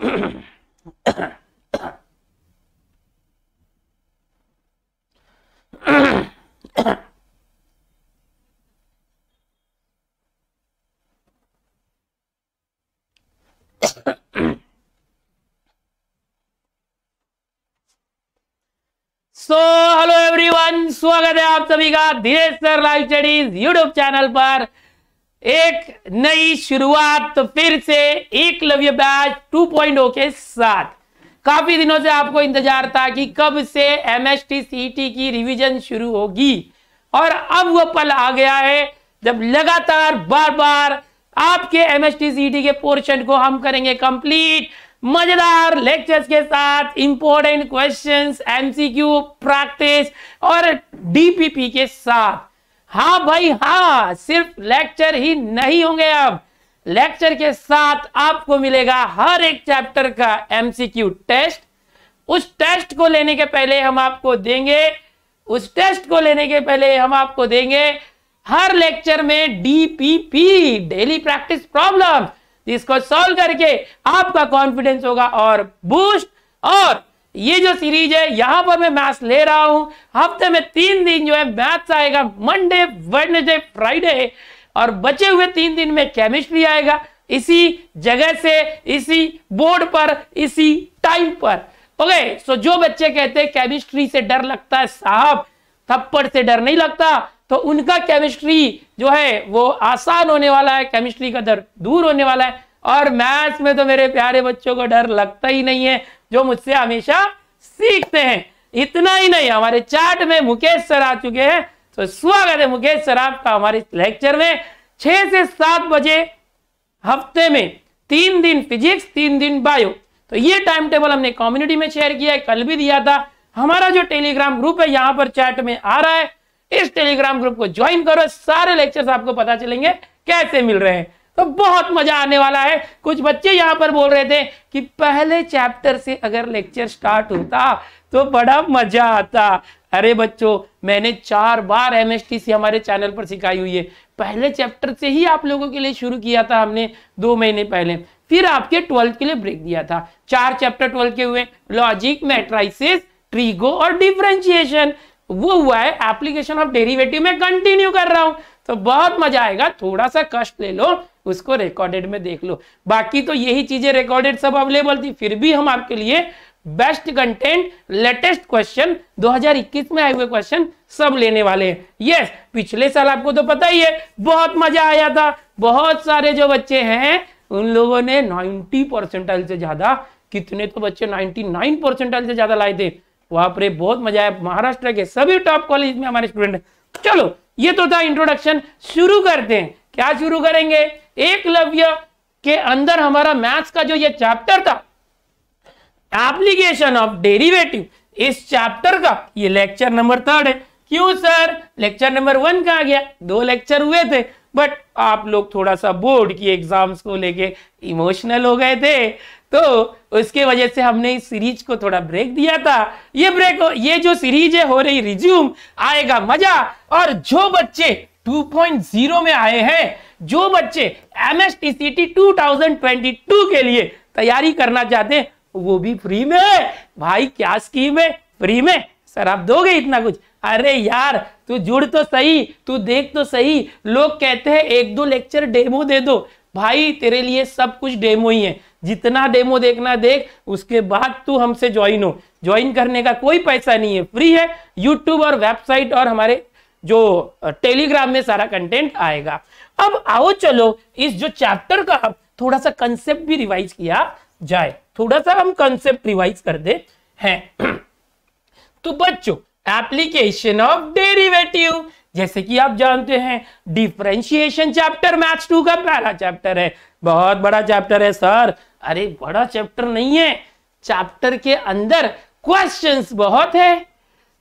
So hello everyone स्वागत है आप सभी का Dhire sir live studies YouTube channel पर एक नई शुरुआत तो फिर से एक टू बैच 2.0 के साथ काफी दिनों से आपको इंतजार था कि कब से एम एस e की रिवीजन शुरू होगी और अब वो पल आ गया है जब लगातार बार बार आपके एम एस e के पोर्शन को हम करेंगे कंप्लीट मजेदार लेक्चर्स के साथ इंपॉर्टेंट क्वेश्चंस एमसीक्यू प्रैक्टिस और डीपीपी के साथ हाँ भाई हाँ सिर्फ लेक्चर ही नहीं होंगे अब लेक्चर के साथ आपको मिलेगा हर एक चैप्टर का एमसीक्यू टेस्ट उस टेस्ट को लेने के पहले हम आपको देंगे उस टेस्ट को लेने के पहले हम आपको देंगे हर लेक्चर में डीपीपी डेली प्रैक्टिस प्रॉब्लम जिसको सॉल्व करके आपका कॉन्फिडेंस होगा और बूस्ट और ये जो सीरीज है यहां पर मैं मैथ्स ले रहा हूं हफ्ते में तीन दिन जो है मैथ्स आएगा मंडे वेडनेसडे फ्राइडे और बचे हुए तीन दिन में केमिस्ट्री आएगा इसी जगह से इसी बोर्ड पर इसी टाइम पर ओके सो जो बच्चे कहते हैं केमिस्ट्री से डर लगता है साहब थप्पड़ से डर नहीं लगता तो उनका केमिस्ट्री जो है वो आसान होने वाला है केमिस्ट्री का डर दूर होने वाला है और मैथ्स में तो मेरे प्यारे बच्चों को डर लगता ही नहीं है जो मुझसे हमेशा सीखते हैं इतना ही नहीं हमारे चार्ट में मुकेश सर आ चुके हैं तो स्वागत है मुकेश सर आपका हमारे लेक्चर में छह से सात बजे हफ्ते में तीन दिन फिजिक्स तीन दिन बायो तो ये टाइम टेबल हमने कम्युनिटी में शेयर किया है कल भी दिया था हमारा जो टेलीग्राम ग्रुप है यहाँ पर चैट में आ रहा है इस टेलीग्राम ग्रुप को ज्वाइन करो सारे लेक्चर्स आपको पता चलेंगे कैसे मिल रहे हैं तो बहुत मजा आने वाला है कुछ बच्चे यहाँ पर बोल रहे थे कि पहले चैप्टर से अगर लेक्चर स्टार्ट होता तो बड़ा मजा आता अरे बच्चों मैंने चार बार एम सी हमारे चैनल पर सिखाई हुई है पहले चैप्टर से ही आप लोगों के लिए शुरू किया था हमने दो महीने पहले फिर आपके ट्वेल्थ के लिए ब्रेक दिया था चार चैप्टर ट्वेल्थ के हुए लॉजिक मेट्राइसिस ट्रीगो और डिफ्रेंशिएशन वो हुआ है एप्लीकेशन ऑफ डेरिवेटिव में कंटिन्यू कर रहा हूं तो बहुत मजा आएगा थोड़ा सा कष्ट ले लो उसको रिकॉर्डेड में देख लो बाकी तो यही चीजें रिकॉर्डेड सब अवेलेबल थी फिर भी हम आपके लिए बेस्ट कंटेंट लेटेस्ट क्वेश्चन 2021 में आए हुए क्वेश्चन सब लेने वाले हैं यस yes, पिछले साल आपको तो पता ही है बहुत मजा आया था बहुत सारे जो बच्चे हैं उन लोगों ने 90 परसेंटाइल से ज्यादा कितने तो बच्चे 99 परसेंटाइल से ज्यादा लाए थे वहां पर बहुत मजा आया महाराष्ट्र के सभी टॉप कॉलेज में हमारे स्टूडेंट चलो ये तो था इंट्रोडक्शन शुरू करते हैं क्या शुरू करेंगे एकलव्य के अंदर हमारा मैथ्स का जो ये चैप्टर था एप्लीकेशन ऑफ डेरिवेटिव इस चैप्टर का ये लेक्चर नंबर थर्ड है क्यों सर लेक्चर नंबर वन कहा गया दो लेक्चर हुए थे बट आप लोग थोड़ा सा बोर्ड की एग्जाम्स को लेके इमोशनल हो गए थे तो उसके वजह से हमने इस सीरीज को थोड़ा ब्रेक दिया था ये ब्रेक हो, ये जो सीरीज है हो रही रिज्यूम आएगा मजा और जो बच्चे 2.0 में आए हैं जो बच्चे M S T C T two के लिए तैयारी करना चाहते हैं वो भी फ्री में है भाई क्या स्कीम है फ्री में सर आप दोगे इतना कुछ अरे यार तू जुड़ तो सही तू देख तो सही लोग कहते हैं एक दो लेक्चर डेमो दे दो भाई तेरे लिए सब कुछ डेमो ही है जितना डेमो देखना देख उसके बाद तू हमसे ज्वाइन हो ज्वाइन करने का कोई पैसा नहीं है फ्री है यूट्यूब और वेबसाइट और हमारे जो टेलीग्राम में सारा कंटेंट आएगा अब आओ चलो इस जो चैप्टर का थोड़ा सा कंसेप्ट भी रिवाइज किया जाए थोड़ा सा हम कंसेप्ट रिवाइज कर दे हैं तो बच्चों एप्लीकेशन ऑफ डेरिवेटिव जैसे कि आप जानते हैं डिफ्रेंशिएशन चैप्टर मैथ्स टू का पहला चैप्टर है बहुत बड़ा चैप्टर है सर अरे बड़ा चैप्टर नहीं है चैप्टर के अंदर क्वेश्चंस बहुत है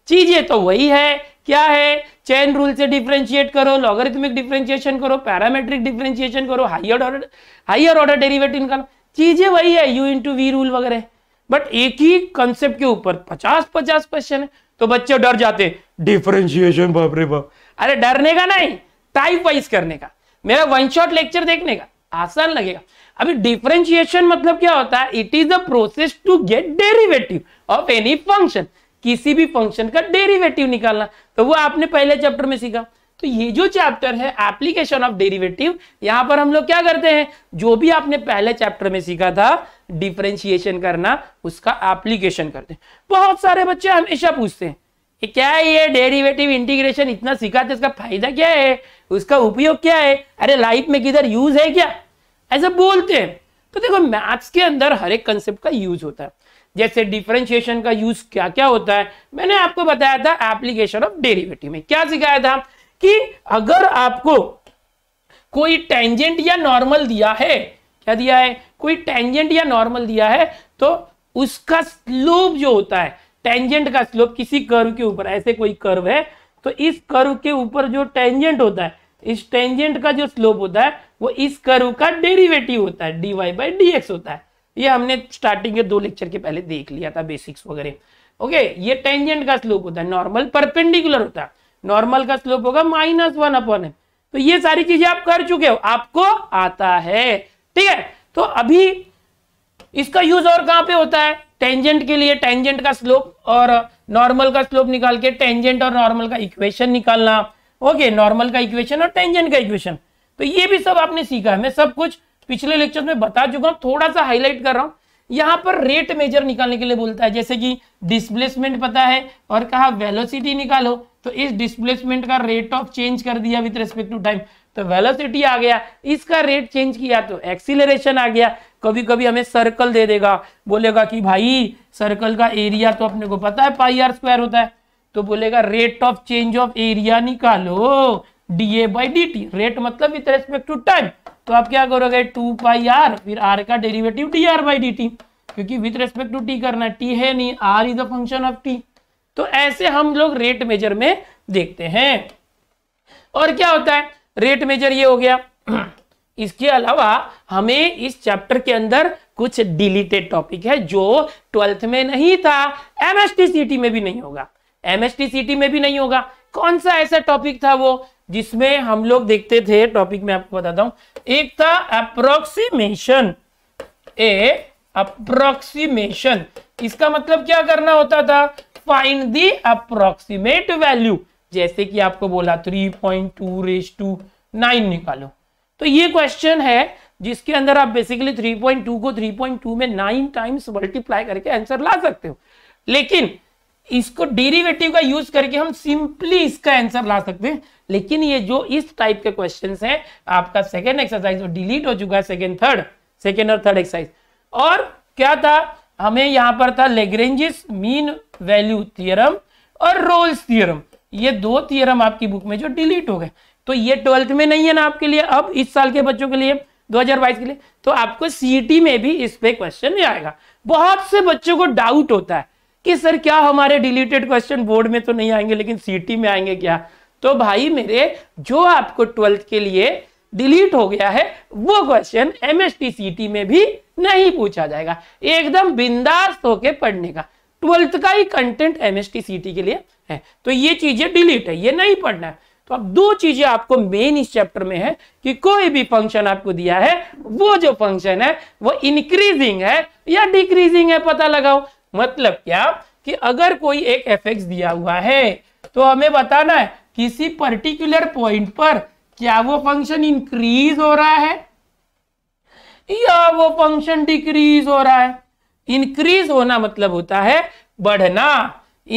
चीजें तो वही है क्या है चैन रूल से डिफ्रेंशिएट करो लॉगरिथमिक डिफ्रेंशिएशन करो पैरामेट्रिक डिफ्रेंशिएशन करो higher order higher order derivative निकालो चीजें वही है यू इंटू वी रूल वगैरह बट एक ही कंसेप्ट के ऊपर पचास पचास क्वेश्चन है तो बच्चे डर जाते डिफरेंशिएशन बाप रे बाप अरे डरने का नहीं टाइप वाइज करने का मेरा वन शॉट लेक्चर देखने का आसान लगेगा अभी डिफरेंशिएशन मतलब क्या होता है it is a process to get derivative of any function किसी भी फंक्शन का डेरिवेटिव निकालना तो वो आपने पहले चैप्टर में सीखा तो ये जो चैप्टर है एप्लीकेशन ऑफ डेरिवेटिव यहां पर हम लोग क्या करते हैं जो भी आपने पहले चैप्टर में सीखा था डिफ्रेंशिएशन करना उसका एप्लीकेशन करते हैं बहुत सारे बच्चे हमेशा पूछते हैं कि क्या है ये डेरिवेटिव इंटीग्रेशन इतना सीखा था इसका फायदा क्या है उसका उपयोग क्या है अरे लाइफ में किधर यूज है क्या ऐसे बोलते हैं तो देखो मैथ्स के अंदर हर एक कंसेप्ट का यूज होता है जैसे डिफरेंशिएशन का यूज क्या क्या होता है मैंने आपको बताया था एप्लीकेशन ऑफ डेरिवेटिव में क्या सिखाया था कि अगर आपको कोई टेंजेंट या नॉर्मल दिया है क्या दिया है कोई टेंजेंट या नॉर्मल दिया है तो उसका स्लोप जो होता है टेंजेंट का स्लोप किसी कर्व के ऊपर ऐसे कोई कर्व है तो इस कर्व के ऊपर जो टेंजेंट होता है इस टेंजेंट का जो स्लोप होता है वो इस कर्व का डेरिवेटिव होता है D Y by D X होता है ये हमने स्टार्टिंग के दो लेक्चर के पहले देख लिया था बेसिक्स वगैरह ओके ये टेंजेंट का स्लोप होता है नॉर्मल परपेंडिकुलर होता है नॉर्मल का स्लोप होगा माइनस वन अपॉन एम तो ये सारी चीजें आप कर चुके हो आपको आता है ठीक है तो अभी इसका यूज और कहां पे होता है टेंजेंट के लिए टेंजेंट का स्लोप और नॉर्मल का स्लोप निकाल के टेंजेंट और नॉर्मल का इक्वेशन निकालना ओके नॉर्मल का इक्वेशन और टेंजेंट का इक्वेशन तो ये भी सब आपने सीखा है मैं सब कुछ पिछले लेक्चर में बता चुका हूँ थोड़ा सा हाईलाइट कर रहा हूं यहां पर रेट मेजर निकालने के लिए बोलता है जैसे कि डिस्प्लेसमेंट पता है और कहा वेलोसिटी निकालो तो इस डिस्प्लेसमेंट का रेट ऑफ चेंज कर दिया विथ रेस्पेक्ट टू टाइम तो वेलोसिटी आ गया इसका रेट चेंज किया तो एक्सीलरेशन आ गया कभी कभी हमें सर्कल दे देगा बोलेगा कि भाई सर्कल का एरिया तो अपने को पता है पाई आर स्क्वायर होता है तो बोलेगा rate of change of area निकालो D A by D T rate मतलब विथ रेस्पेक्ट टू टाइम तो आप क्या करोगे टू पाई आर फिर आर का derivative D are by D T क्योंकि विथ रेस्पेक्ट टू टी करना है टी है नहीं R is a function of T तो ऐसे हम लोग रेट मेजर में देखते हैं और क्या होता है रेट मेजर ये हो गया इसके अलावा हमें इस चैप्टर के अंदर कुछ डिलीटेड टॉपिक है जो ट्वेल्थ में नहीं था एम में भी नहीं होगा एम में भी नहीं होगा कौन सा ऐसा टॉपिक था वो जिसमें हम लोग देखते थे टॉपिक में आपको बताता हूं एक था अप्रोक्सीमेशन ए अप्रोक्सीमेशन इसका मतलब क्या करना होता था फाइंड दी अप्रोक्सीमेट वैल्यू जैसे कि आपको बोला three point two raise to nine निकालो तो ये क्वेश्चन है जिसके अंदर आप बेसिकली 3.2 को 3.2 में नाइन टाइम्स मल्टीप्लाई करके आंसर ला सकते हो लेकिन इसको डेरिवेटिव का यूज करके हम सिंपली इसका आंसर ला सकते हैं लेकिन ये जो इस टाइप के क्वेश्चंस हैं आपका सेकेंड एक्सरसाइज डिलीट हो चुका है सेकेंड थर्ड सेकेंड और थर्ड एक्सरसाइज और क्या था हमें यहां पर था लेग्रेंजिस मीन वैल्यू थियरम और रोल्स थियरम ये दो थियरम आपकी बुक में जो डिलीट हो गए तो ये ट्वेल्थ में नहीं है ना आपके लिए अब इस साल के बच्चों के लिए 2022 के लिए तो आपको सीईटी e में भी इस पे क्वेश्चन आएगा बहुत से बच्चों को डाउट होता है कि सर क्या हमारे डिलीटेड क्वेश्चन बोर्ड में तो नहीं आएंगे लेकिन सीईटी e में आएंगे क्या तो भाई मेरे जो आपको ट्वेल्थ के लिए डिलीट हो गया है वो क्वेश्चन एमएसटीसीटी में भी नहीं पूछा जाएगा एकदम बिंदास होके पढ़ने का ट्वेल्थ का ही कंटेंट एमएसटीसीटी के लिए है तो ये चीजें डिलीट है ये नहीं पढ़ना है तो अब दो चीजें आपको मेन इस चैप्टर में है कि कोई भी फंक्शन आपको दिया है वो जो फंक्शन है वो इंक्रीजिंग है या डिक्रीजिंग है पता लगाओ मतलब क्या कि अगर कोई एक एफेक्ट दिया हुआ है तो हमें बताना है किसी पर्टिकुलर पॉइंट पर क्या वो फंक्शन इंक्रीज हो रहा है या वो फंक्शन डिक्रीज हो रहा है इंक्रीज होना मतलब होता है बढ़ना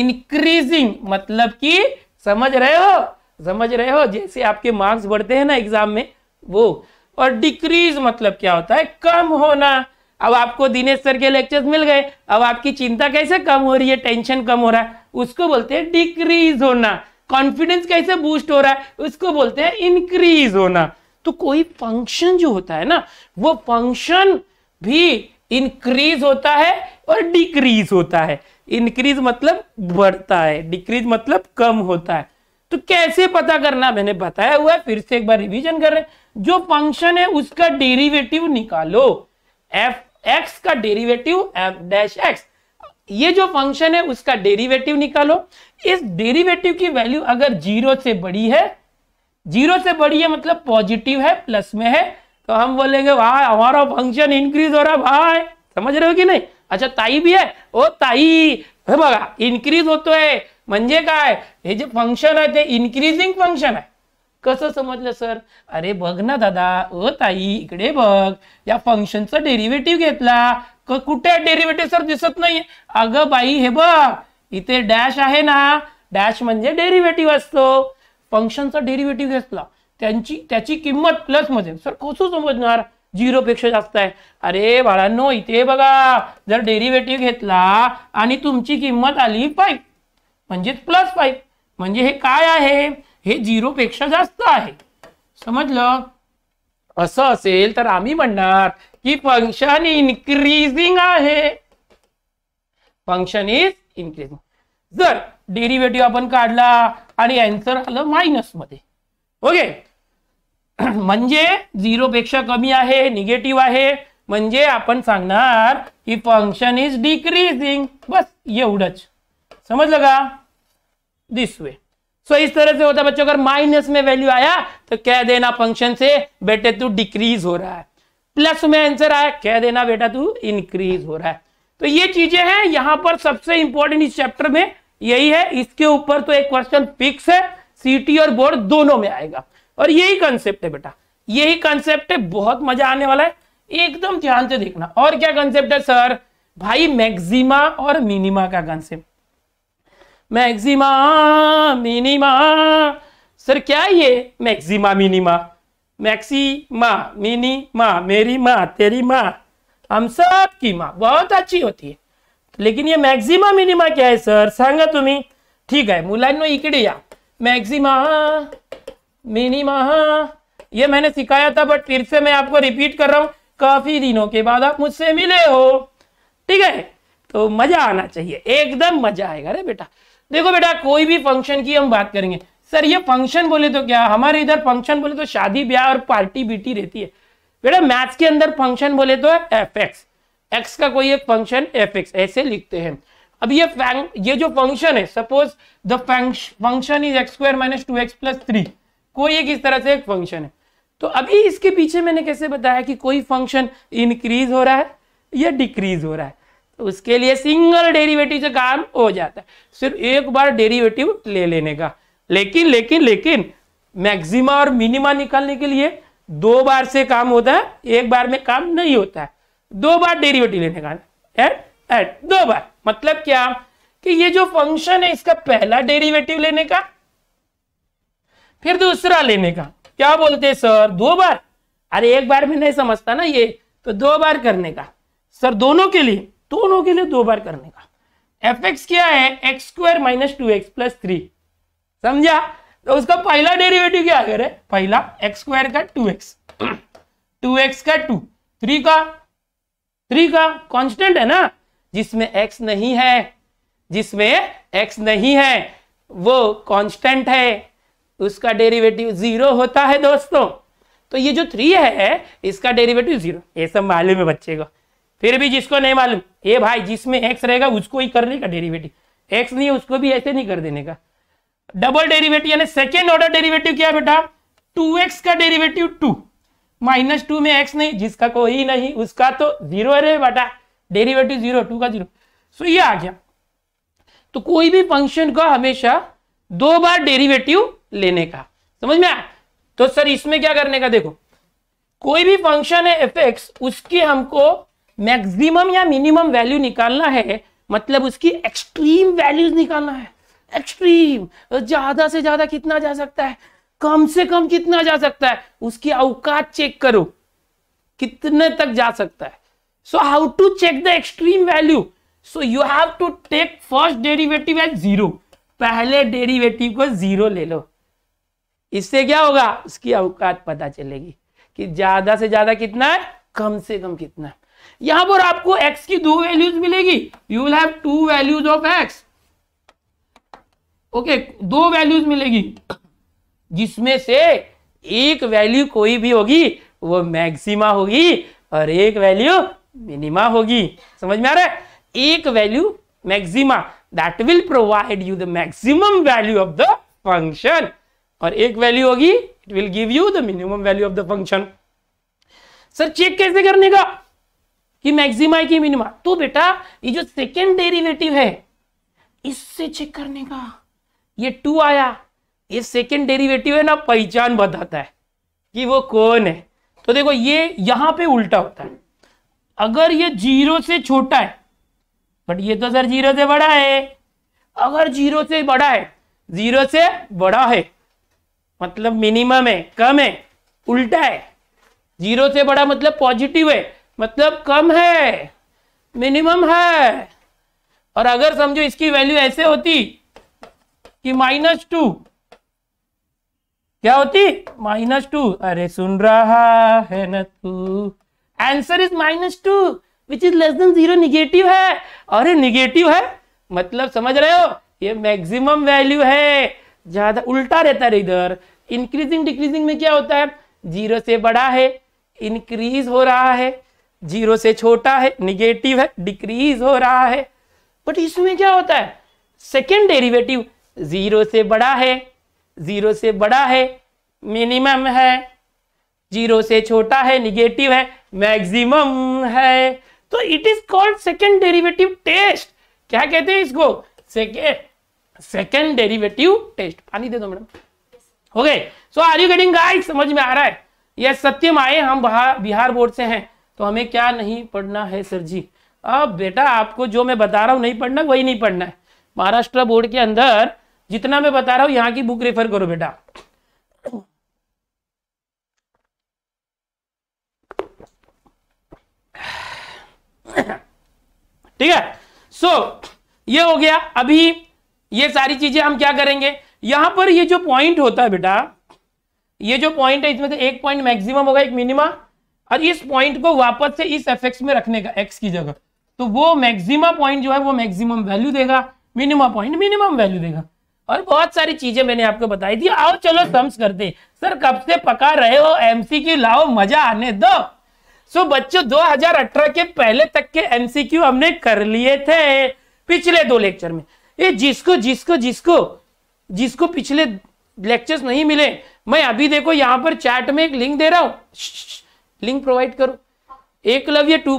इंक्रीजिंग मतलब कि समझ रहे हो समझ रहे हो जैसे आपके मार्क्स बढ़ते हैं ना एग्जाम में वो और डिक्रीज मतलब क्या होता है कम होना अब आपको दिनेश सर के लेक्चर्स मिल गए अब आपकी चिंता कैसे कम हो रही है टेंशन कम हो रहा है उसको बोलते हैं डिक्रीज होना कॉन्फिडेंस कैसे बूस्ट हो रहा है उसको बोलते हैं इंक्रीज होना तो कोई फंक्शन जो होता है ना वो फंक्शन भी इंक्रीज होता है और डिक्रीज होता है इंक्रीज मतलब बढ़ता है डिक्रीज मतलब कम होता है तो कैसे पता करना मैंने बताया हुआ है फिर से एक बार रिवीजन कर रहे हैं जो फंक्शन है उसका डेरिवेटिव निकालो एफ एक्स का डेरिवेटिव एफ डैश एक्स ये जो फंक्शन है उसका डेरिवेटिव निकालो इस डेरिवेटिव की वैल्यू अगर जीरो से बड़ी है जीरो से बड़ी मतलब है मतलब पॉजिटिव है प्लस में है तो हम बोलेंगे वाह हमारा फंक्शन इंक्रीज हो रहा भाई समझ रहे हो कि नहीं अच्छा ताई भी है ओ ताई हे बघा है मंजे का है ये जो फंक्शन है ते इंक्रीजिंग फंक्शन आहे कसं समजलं सर अरे बग ना दादा ओ ताई इकडे बग या फंक्शनचा डेरिव्हेटिव्ह घेतला कुठे डेरिव्हेटिव्ह सर दिसत नाही अगं बाई हे बघ इथे डॅश आहे ना डॅश म्हणजे डेरिव्हेटिव्ह असतो फंक्शनचा डेरिव्हेटिव्ह घेतला त्यांची त्याची किंमत प्लस मध्ये सर कसं समजणार झिरो पेक्षा जास्त आहे अरे बाळांनो इथे बघा जर डेरिव्हेटिव्ह घेतला आणि तुमची किंमत आली फाईव्ह म्हणजे प्लस फाईव्ह म्हणजे हे काय आहे हे झिरो पेक्षा जास्त आहे समजलं असं असेल तर आम्ही म्हणणार की फंक्शन इनक्रीजिंग है फंक्शन इज इनक्रीजिंग जर डेरिवेटिव अपन काढला एन्सर आल माइनस मायनस ओके म्हणजे झिरो पेक्षा कमी आहे निगेटिव आहे म्हणजे आपण सांगणार की फंक्शन इज डिक्रीजिंग बस एवढंच समझ लगा दिस वे सो इस तरह से होता बच्चों अगर माइनस में वैल्यू आया तो कह देना फंक्शन से बेटे तू डिक्रीज हो रहा है प्लस में आंसर आया कह देना बेटा तू इंक्रीज हो रहा है तो ये चीजें हैं यहां पर सबसे इंपॉर्टेंट इस चैप्टर में यही है इसके ऊपर तो एक क्वेश्चन फिक्स है सीटी और बोर्ड दोनों में आएगा और यही कंसेप्ट है बेटा यही कंसेप्ट है बहुत मजा आने वाला है एकदम ध्यान से देखना और क्या कंसेप्ट है सर भाई मैक्सिमा और मिनिमा का कंसेप्ट मैक्सिमा मिनिमा सर क्या ये मैक्सिमा मिनिमा मैक्सी माँ मिनी माँ मेरी माँ तेरी माँ हम सब की माँ बहुत अच्छी होती है लेकिन ये मैक्सिमा मिनिमा क्या है सर सांगा तुम्हें ठीक है मुलांना इकडे या मैक्सिमा मिनिमा ये मैंने सिखाया था बट फिर से मैं आपको रिपीट कर रहा हूँ काफी दिनों के बाद आप मुझसे मिले हो ठीक है तो मजा आना चाहिए एकदम मजा आएगा अरे बेटा देखो बेटा कोई भी फंक्शन की हम बात करेंगे सर ये फंक्शन बोले तो क्या हमारे इधर फंक्शन बोले तो शादी ब्याह और पार्टी बीटी रहती है बेटा मैथ्स के अंदर फंक्शन बोले तो एफ एक्स एक्स का कोई एक फंक्शन एफ एक्स ऐसे लिखते हैं अब ये ये जो फंक्शन है suppose the function is X square minus two X plus three कोई एक इस तरह से एक फंक्शन है तो अभी इसके पीछे मैंने कैसे बताया कि कोई फंक्शन इंक्रीज हो रहा है या डिक्रीज हो रहा है तो उसके लिए सिंगल डेरिवेटिव से काम हो जाता है सिर्फ एक बार डेरिवेटिव ले लेने का लेकिन लेकिन लेकिन मैक्सिमा और मिनिमा निकालने के लिए दो बार से काम होता है एक बार में काम नहीं होता है दो बार डेरिवेटिव लेने का एट एट दो बार मतलब क्या कि ये जो फंक्शन है इसका पहला डेरिवेटिव लेने का फिर दूसरा लेने का क्या बोलते हैं सर दो बार अरे एक बार में नहीं समझता ना ये तो दो बार करने का सर दोनों के लिए दोनों के लिए दो बार करने का एफ एक्स क्या है X square minus two X plus three समझा तो उसका पहला डेरिवेटिव क्या करे पहला एक्स स्क्वायर का टू एक्स टू एक्स का टू थ्री का थ्री का कांस्टेंट है ना जिसमें एक्स नहीं है जिसमें एक्स नहीं है वो कांस्टेंट है उसका डेरिवेटिव जीरो होता है दोस्तों तो ये जो थ्री है इसका डेरिवेटिव जीरो ये सब मालूम है बच्चे को फिर भी जिसको नहीं मालूम ये भाई जिसमें एक्स रहेगा उसको ही करने का डेरिवेटिव एक्स नहीं है उसको भी ऐसे नहीं कर देने का डबल डेरिवेटिव यानी सेकेंड ऑर्डर डेरिवेटिव क्या बेटा टू एक्स का डेरिवेटिव टू माइनस टू में एक्स नहीं जिसका कोई नहीं उसका तो जीरो बेटा डेरिवेटिव जीरो टू का जीरो सो ये आ गया तो कोई भी फंक्शन का हमेशा दो बार डेरिवेटिव लेने का समझ में आया तो सर इसमें क्या करने का देखो कोई भी फंक्शन है एफ एक्स उसकी हमको मैक्सिमम या मिनिमम वैल्यू निकालना है मतलब उसकी एक्सट्रीम वैल्यूज निकालना है एक्सट्रीम ज्यादा से ज्यादा कितना जा सकता है कम से कम कितना जा सकता है उसकी अवकात चेक करो कितने तक जा सकता है so how to check the extreme value so you have to take first derivative at zero पहले डेरिवेटिव को जीरो ले लो इससे क्या होगा उसकी अवकात पता चलेगी कि ज्यादा से ज्यादा कितना है कम से कम कितना है यहां पर आपको एक्स की दो वैल्यूज मिलेगी you will have two values of X okay दो वैल्यूज मिलेगी जिसमें से एक वैल्यू कोई भी होगी वो मैक्सिमा होगी और एक वैल्यू मिनिमा होगी समझ में आ रहा है एक value maxima that will provide you the maximum value of the function और एक वैल्यू होगी it will give you the minimum value of the function sir check कैसे करने का कि मैक्सिमा है कि मिनिमा तो बेटा ये जो सेकेंड डेरिवेटिव है इससे चेक करने का ये टू आया ये सेकेंड डेरिवेटिव है ना पहचान बताता है कि वो कौन है तो देखो ये यहां पे उल्टा होता है अगर ये जीरो से छोटा है बट ये तो सर जीरो से बड़ा है अगर जीरो से बड़ा है जीरो से बड़ा है मतलब मिनिमम है कम है उल्टा है जीरो से बड़ा मतलब पॉजिटिव है मतलब कम है मिनिमम है और अगर समझो इसकी वैल्यू ऐसे होती कि माइनस टू क्या होती माइनस टू अरे सुन रहा है न तू answer is minus two which is less than zero negative है अरे निगेटिव है मतलब समझ रहे हो ये मैक्सिमम वैल्यू है ज्यादा उल्टा रहता है इधर इंक्रीजिंग डिक्रीजिंग में क्या होता है जीरो से बड़ा है इंक्रीज हो रहा है जीरो से छोटा है निगेटिव है डिक्रीज हो रहा है बट इसमें क्या होता है सेकेंड डेरिवेटिव ज़ीरो से बड़ा है ज़ीरो से बड़ा है मिनिमम है जीरो से छोटा है निगेटिव है मैक्सिमम है तो it is called second derivative test क्या कहते हैं इसको सेकेंड डेरिवेटिव टेस्ट पानी दे दो मैडम हो गए so are you getting guide समझ में आ रहा है यह सत्यम आए हम बिहार बोर्ड से हैं तो हमें क्या नहीं पढ़ना है सर जी अब बेटा आपको जो मैं बता रहा हूं नहीं पढ़ना वही नहीं पढ़ना है महाराष्ट्र बोर्ड के अंदर जितना मैं बता रहा हूं यहां की बुक रेफर करो बेटा ठीक है सो so, ये हो गया अभी ये सारी चीजें हम क्या करेंगे यहां पर ये जो पॉइंट होता है बेटा ये जो पॉइंट है इसमें से एक पॉइंट मैक्सिमम होगा एक मिनिमम और इस पॉइंट को वापस से इस एफ में रखने का एक्स की जगह तो वो मैक्सिमा पॉइंट जो है वो मैक्सिमम वैल्यू देगा मिनिमा पॉइंट मिनिमम वैल्यू देगा और बहुत सारी चीजें मैंने आपको बताई थी आओ चलो सम्स करते सर कब से पका रहे हो एमसीक्यू लाओ मजा आने दो सो बच्चों 2018 के पहले तक के एमसीक्यू हमने कर लिए थे पिछले दो लेक्चर में ये जिसको जिसको जिसको जिसको पिछले लेक्चर्स नहीं मिले मैं अभी देखो यहां पर चैट में एक लिंक दे रहा हूं लिंक प्रोवाइड करो एक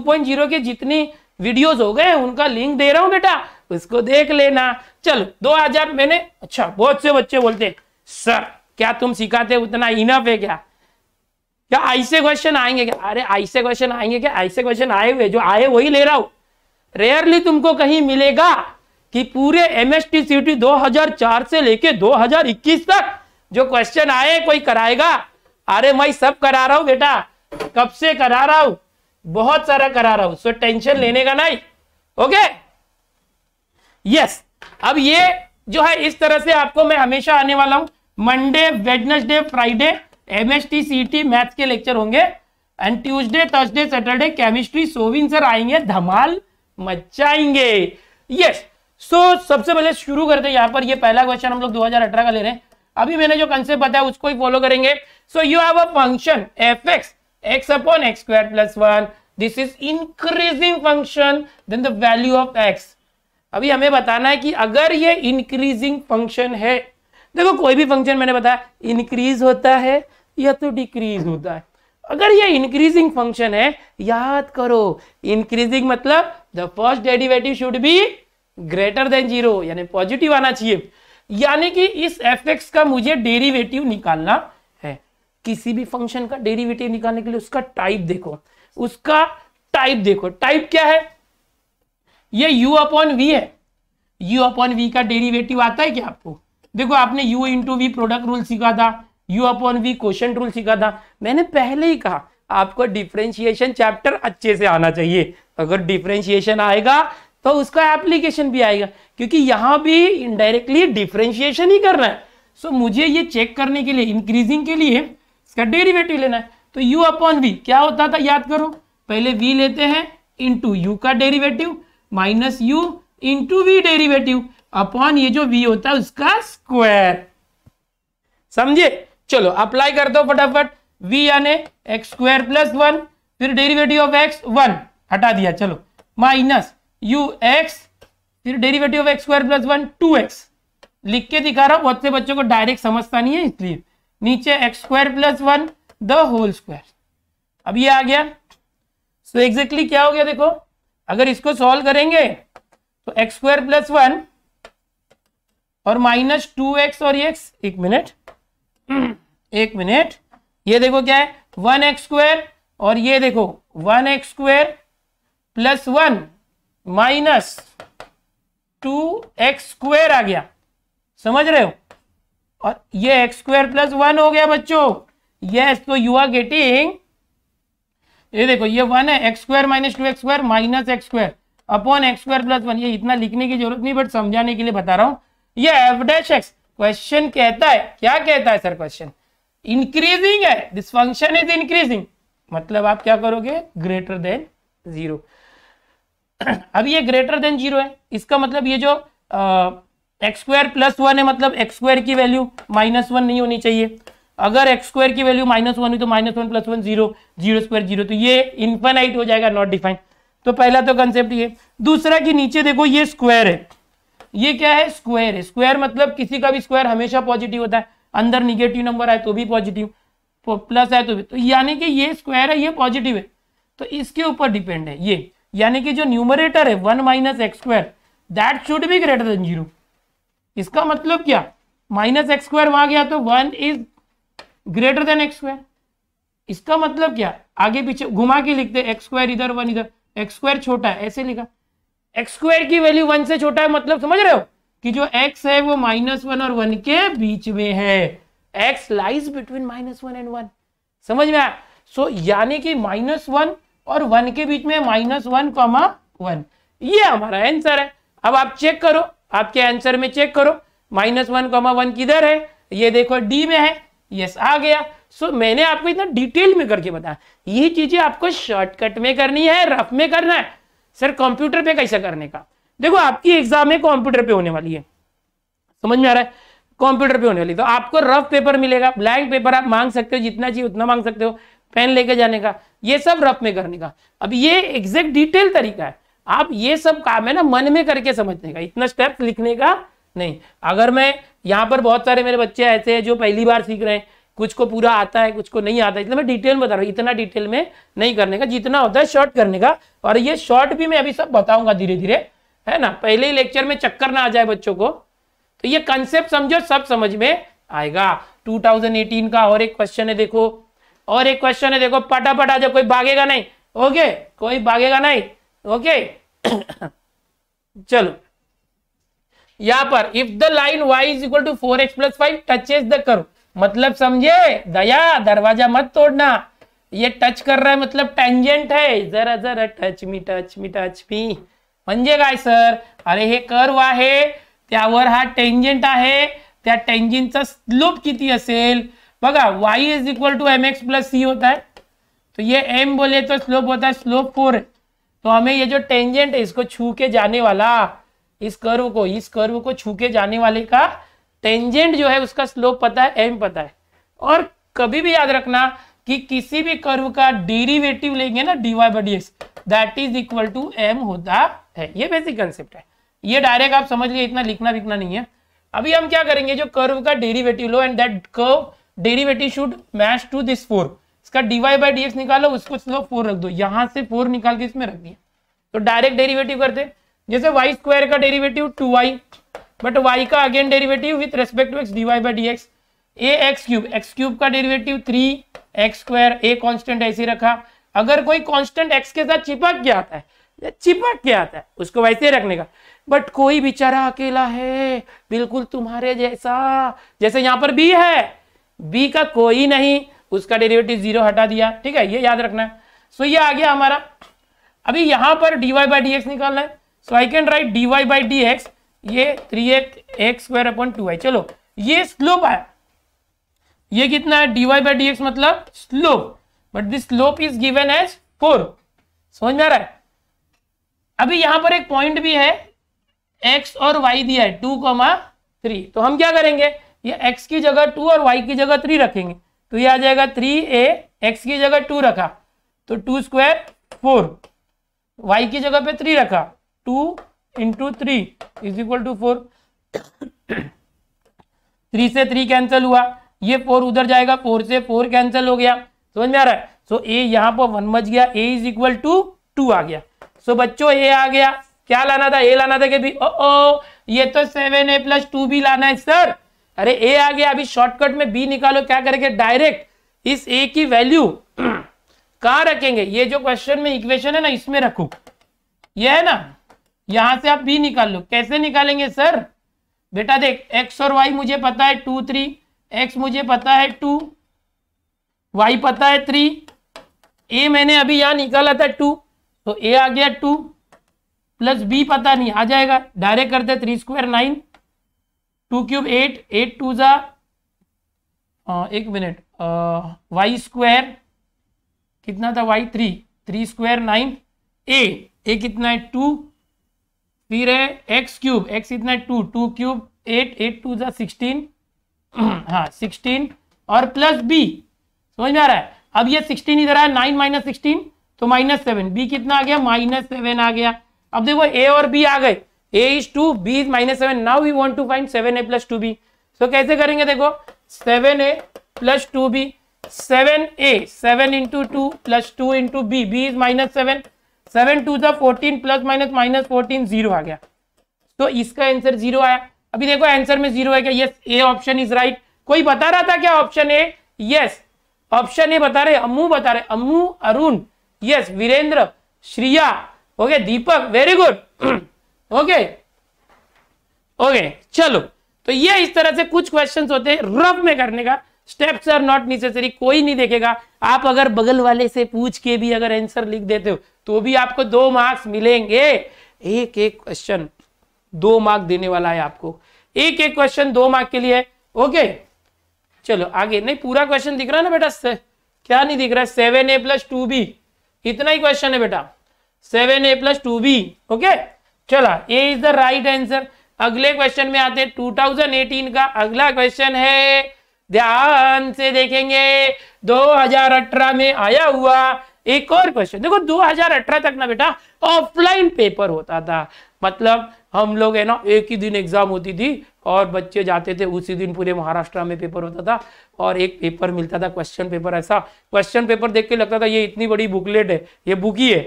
पॉइंट जीरो के जितने वीडियोस हो गए उनका लिंक दे रहा हूं बेटा उसको देख लेना चलो दो हजार मैंने अच्छा बहुत से बच्चे बोलते सर क्या तुम सिखाते उतना इनफ है क्या क्या ऐसे क्वेश्चन आएंगे क्या अरे ऐसे क्वेश्चन आएंगे क्या ऐसे क्वेश्चन आए हुए जो आए वही ले रहा हूं रेयरली तुमको कहीं मिलेगा कि पूरे एम एस टी एमएसटी सीटी 2004 से लेके 2021 तक जो क्वेश्चन आए कोई कराएगा अरे मैं सब करा रहा हूं बेटा कब से करा रहा हूं बहुत सारा करा रहा हूं सो टेंशन लेने का नहीं ओके okay? यस अब ये जो है इस तरह से आपको मैं हमेशा आने वाला हूं Monday Wednesday Friday M C T maths के लेक्चर होंगे and Tuesday Thursday Saturday chemistry Sovin sir आएंगे धमाल मचाएंगे यस सो सबसे पहले शुरू करते हैं यहां पर ये पहला क्वेश्चन हम लोग 2018 का ले रहे हैं अभी मैंने जो कंसेप्ट बताया उसको ही फॉलो करेंगे so you have a function F X X upon X square plus one this is increasing function then the value of X अभी हमें बताना है कि अगर ये इंक्रीजिंग फंक्शन है देखो कोई भी फंक्शन मैंने बताया इंक्रीज होता है या तो डिक्रीज होता है अगर ये इंक्रीजिंग फंक्शन है याद करो इंक्रीजिंग मतलब the first derivative should be greater than zero यानी पॉजिटिव आना चाहिए यानी कि इस एफ का मुझे डेरिवेटिव निकालना है किसी भी फंक्शन का डेरिवेटिव निकालने के लिए उसका टाइप देखो उसका टाइप देखो टाइप क्या है ये u अपॉन वी है u अपॉन वी का डेरिवेटिव आता है क्या आपको देखो आपने u into V product rule सीखा था u upon V question rule सीखा था मैंने पहले ही कहा आपको डिफ्रेंशिएशन चैप्टर अच्छे से आना चाहिए अगर डिफ्रेंशिएशन आएगा तो उसका एप्लीकेशन भी आएगा क्योंकि यहां भी इनडायरेक्टली डिफ्रेंशिएशन ही करना है सो so, मुझे ये चेक करने के लिए इंक्रीजिंग के लिए इसका डेरिवेटिव लेना है तो u अपॉन वी क्या होता था याद करो पहले v लेते हैं इंटू यू का derivative minus U into V derivative upon ये जो वी होता है उसका स्क्वायर समझे चलो अप्लाई कर दो फटाफट वी यानी एक्स स्क्वायर प्लस वन फिर डेरिवेटिव ऑफ एक्स वन हटा दिया चलो माइनस यू एक्स फिर derivative of X square plus one two X लिख के दिखा रहा हूं बहुत से बच्चों को डायरेक्ट समझता नहीं है इसलिए नीचे X square plus one the whole square अब ये आ गया सो so एग्जैक्टली exactly क्या हो गया देखो अगर इसको सॉल्व करेंगे तो एक्स स्क्वायर प्लस वन और माइनस टू एक्स और एक्स एक मिनट एक मिनट ये देखो क्या है वन एक्स स्क्वायर और ये देखो one X square plus one minus two X square आ गया समझ रहे हो और ये एक्स स्क्वायर प्लस वन हो गया बच्चों यस तो यू आर गेटिंग ये देखो ये वन है X square minus two X square minus X square upon X square plus one ये इतना लिखने की जरूरत नहीं बट समझाने के लिए बता रहा हूं ये एफ डैश एक्स क्वेश्चन कहता है क्या कहता है सर क्वेश्चन इंक्रीजिंग है दिस फंक्शन इज इंक्रीजिंग मतलब आप क्या करोगे ग्रेटर देन जीरो अब ये ग्रेटर देन जीरो है इसका मतलब ये जो एक्स स्क्वायर प्लस वन है मतलब एक्स स्क्वायर की वैल्यू माइनस वन नहीं होनी चाहिए अगर एक्स स्क्वायर की वैल्यू माइनस वन हुई तो minus one plus one zero zero square zero तो ये इन्फानाइट हो जाएगा नॉट डिफाइन तो पहला तो कंसेप्ट ये दूसरा कि नीचे देखो ये स्क्वायर है ये क्या है स्क्वायर है स्क्वायर मतलब किसी का भी स्क्वायर हमेशा पॉजिटिव होता है अंदर निगेटिव नंबर आए तो भी पॉजिटिव प्लस आए तो भी तो यानी कि ये स्क्वायर है ये पॉजिटिव है तो इसके ऊपर डिपेंड है ये यानी कि जो न्यूमरेटर है one minus X square that should be greater than zero इसका मतलब क्या माइनस एक्स स्क्वायर वहां गया तो one is greater than X square इसका मतलब क्या आगे पीछे घुमा के लिखते एक्स स्क्वायर इधर वन इधर एक्स स्क्वायर छोटा है ऐसे लिखा एक्स स्क्वायर की वैल्यू वन से छोटा है मतलब समझ रहे हो कि जो एक्स है वो माइनस वन और वन के बीच में है X lies between minus one and one समझ में आया सो यानी कि माइनस वन और वन के बीच में माइनस वन कॉमा वन ये हमारा आंसर है अब आप चेक करो आपके आंसर में चेक करो माइनस वन कॉमा वन किधर है ये देखो डी में है यस आ गया सो so, मैंने आपको इतना डिटेल में करके बताया ये चीजें आपको शॉर्टकट में करनी है रफ में करना है सर कंप्यूटर पे कैसे करने का देखो आपकी एग्जाम है कंप्यूटर पे होने वाली है समझ में आ रहा है कंप्यूटर पे होने वाली तो आपको रफ पेपर मिलेगा ब्लैंक पेपर आप मांग सकते हो जितना चाहिए उतना मांग सकते हो पेन लेके जाने का ये सब रफ में करने का अब ये एग्जैक्ट डिटेल तरीका है आप ये सब काम है ना मन में करके समझने का इतना स्टेप लिखने का नहीं अगर मैं यहाँ पर बहुत सारे मेरे बच्चे ऐसे हैं जो पहली बार सीख रहे हैं कुछ को पूरा आता है कुछ को नहीं आता है इसलिए मैं डिटेल में बता रहा हूँ इतना डिटेल में नहीं करने का जितना होता है शॉर्ट करने का और ये शॉर्ट भी मैं अभी सब बताऊंगा धीरे धीरे है ना पहले ही लेक्चर में चक्कर ना आ जाए बच्चों को तो ये कंसेप्ट समझो सब समझ में आएगा 2018 का और एक क्वेश्चन है देखो और एक क्वेश्चन है देखो पटापट आ जाओ कोई भागेगा नहीं ओके कोई भागेगा नहीं ओके चलो यहाँ पर if the line Y is equal to four X plus five touches the करो मतलब समझे दया दरवाजा मत तोड़ना ये टच कर रहा है मतलब टेंजेंट है जरा जरा touch me touch me touch me म्हणजे काय सर अरे हे कर्व आहे त्यावर हा टेंजेंट आहे त्या टेंजेंटचा स्लोप किती असेल बघा Y is equal to M X plus C होता है तो ये एम बोले तो स्लोप होता है स्लोप फोर तो हमें ये जो टेंजेंट है इसको छू के जाने वाला इस कर्व को इस कर्व को छूके जाने वाले का टेंजेंट जो है उसका स्लोप पता है एम पता है और कभी भी याद रखना कि किसी भी कर्व का डेरिवेटिव लेंगे ना D Y by D X that is equal to M होता है ये बेसिक कंसेप्ट है ये डायरेक्ट आप समझ लिए इतना लिखना लिखना नहीं है अभी हम क्या करेंगे जो कर्व का डेरिवेटिव लो and that curve derivative should match to this four इसका डीवाई बाई डी निकालो उसको स्लोप फोर रख दो यहां से फोर निकाल के इसमें रख दिया तो डायरेक्ट डेरिवेटिव करते हैं जैसे वाई स्क्वायर का derivative two Y but Y का again derivative with respect to X D Y by D X A X cube X cube का derivative three x square A constant ऐसे रखा अगर कोई कॉन्स्टेंट एक्स के साथ चिपक के आता है चिपक के आता है उसको वैसे रखने का बट कोई बेचारा अकेला है बिल्कुल तुम्हारे जैसा जैसे यहां पर बी है बी का कोई नहीं उसका डेरिवेटिव जीरो हटा दिया ठीक है ये याद रखना है सो ये आ गया हमारा अभी यहां पर D Y by D X निकालना है so I can write D Y by D x ये three X X square upon two Y चलो ये स्लोप आया ये कितना है D Y by D X मतलब slope but this slope is given as four समझ में आ रहा है अभी यहां पर एक पॉइंट भी है एक्स और वाई दिया है टू कॉमा थ्री तो हम क्या करेंगे ये एक्स की जगह टू और वाई की जगह थ्री रखेंगे तो ये आ जाएगा थ्री ए एक्स की जगह टू रखा तो टू स्क्वायर फोर वाई की जगह पे थ्री रखा two into three is equal to four three से थ्री कैंसिल हुआ ये फोर उधर जाएगा फोर से फोर कैंसिल हो गया समझ में आ रहा है सो ए यहाँ पर वन बच गया A is equal to two आ गया सो so, बच्चों ए आ गया क्या लाना था ए लाना था कि भी ओ, ओ ये तो सेवन ए प्लस टू भी लाना है सर अरे ए आ गया अभी शॉर्टकट में बी निकालो क्या करेंगे डायरेक्ट इस ए की वैल्यू कहाँ रखेंगे ये जो क्वेश्चन में इक्वेशन है ना इसमें रखू ये है ना यहां से आप बी निकाल लो कैसे निकालेंगे सर बेटा देख एक्स और वाई मुझे पता है टू थ्री एक्स मुझे पता है टू वाई पता है थ्री ए मैंने अभी यहां निकाला था टू तो ए आ गया टू प्लस बी पता नहीं आ जाएगा डायरेक्ट करते three square nine two cube eight eight two जा एक मिनट वाई स्क्वायर कितना था Y three three square nine A A कितना है टू फिर है एक्स क्यूब एक्स इतना है two two cube eight eight two जो सिक्सटीन हाँ सिक्सटीन और प्लस बी समझ में आ रहा है अब ये सिक्सटीन इधर आया नाइन माइनस सिक्सटीन तो माइनस सेवन बी कितना आ गया माइनस सेवन आ गया अब देखो ए और बी आ गए A is two B is minus seven now we want to find seven A plus two B so कैसे करेंगे देखो seven A plus two B seven A seven into two plus two into B B is minus seven seven two जो fourteen plus minus minus fourteen zero आ गया तो इसका answer zero आया अभी देखो आंसर में जीरो है क्या yes A option is right कोई बता रहा था क्या option A yes option A बता रहे अम्मू बता रहे Ammu Arun yes Virendra Shriya okay Deepak very good okay okay चलो तो ये इस तरह से कुछ क्वेश्चंस होते हैं रफ में करने का स्टेप्स आर नॉट नेसेसरी कोई नहीं देखेगा आप अगर बगल वाले से पूछ के भी अगर आंसर लिख देते हो तो भी आपको दो मार्क्स मिलेंगे एक एक क्वेश्चन दो मार्क देने वाला है आपको एक एक क्वेश्चन दो मार्क के लिए ओके चलो आगे नहीं पूरा क्वेश्चन दिख रहा है ना बेटा से, क्या नहीं दिख रहा है seven A plus two B इतना ही क्वेश्चन है बेटा seven A plus two B okay चला A is the right answer अगले क्वेश्चन में आते टू थाउजेंड एटीन का अगला क्वेश्चन है ध्यान से देखेंगे दो हजार अठारह में आया हुआ एक और क्वेश्चन देखो 2018 तक ना बेटा ऑफलाइन पेपर होता था मतलब हम लोग है ना एक ही दिन एग्जाम होती थी और बच्चे जाते थे उसी दिन पूरे महाराष्ट्र में पेपर होता था और एक पेपर मिलता था क्वेश्चन पेपर ऐसा क्वेश्चन पेपर देख के लगता था ये इतनी बड़ी बुकलेट है ये बुक ही है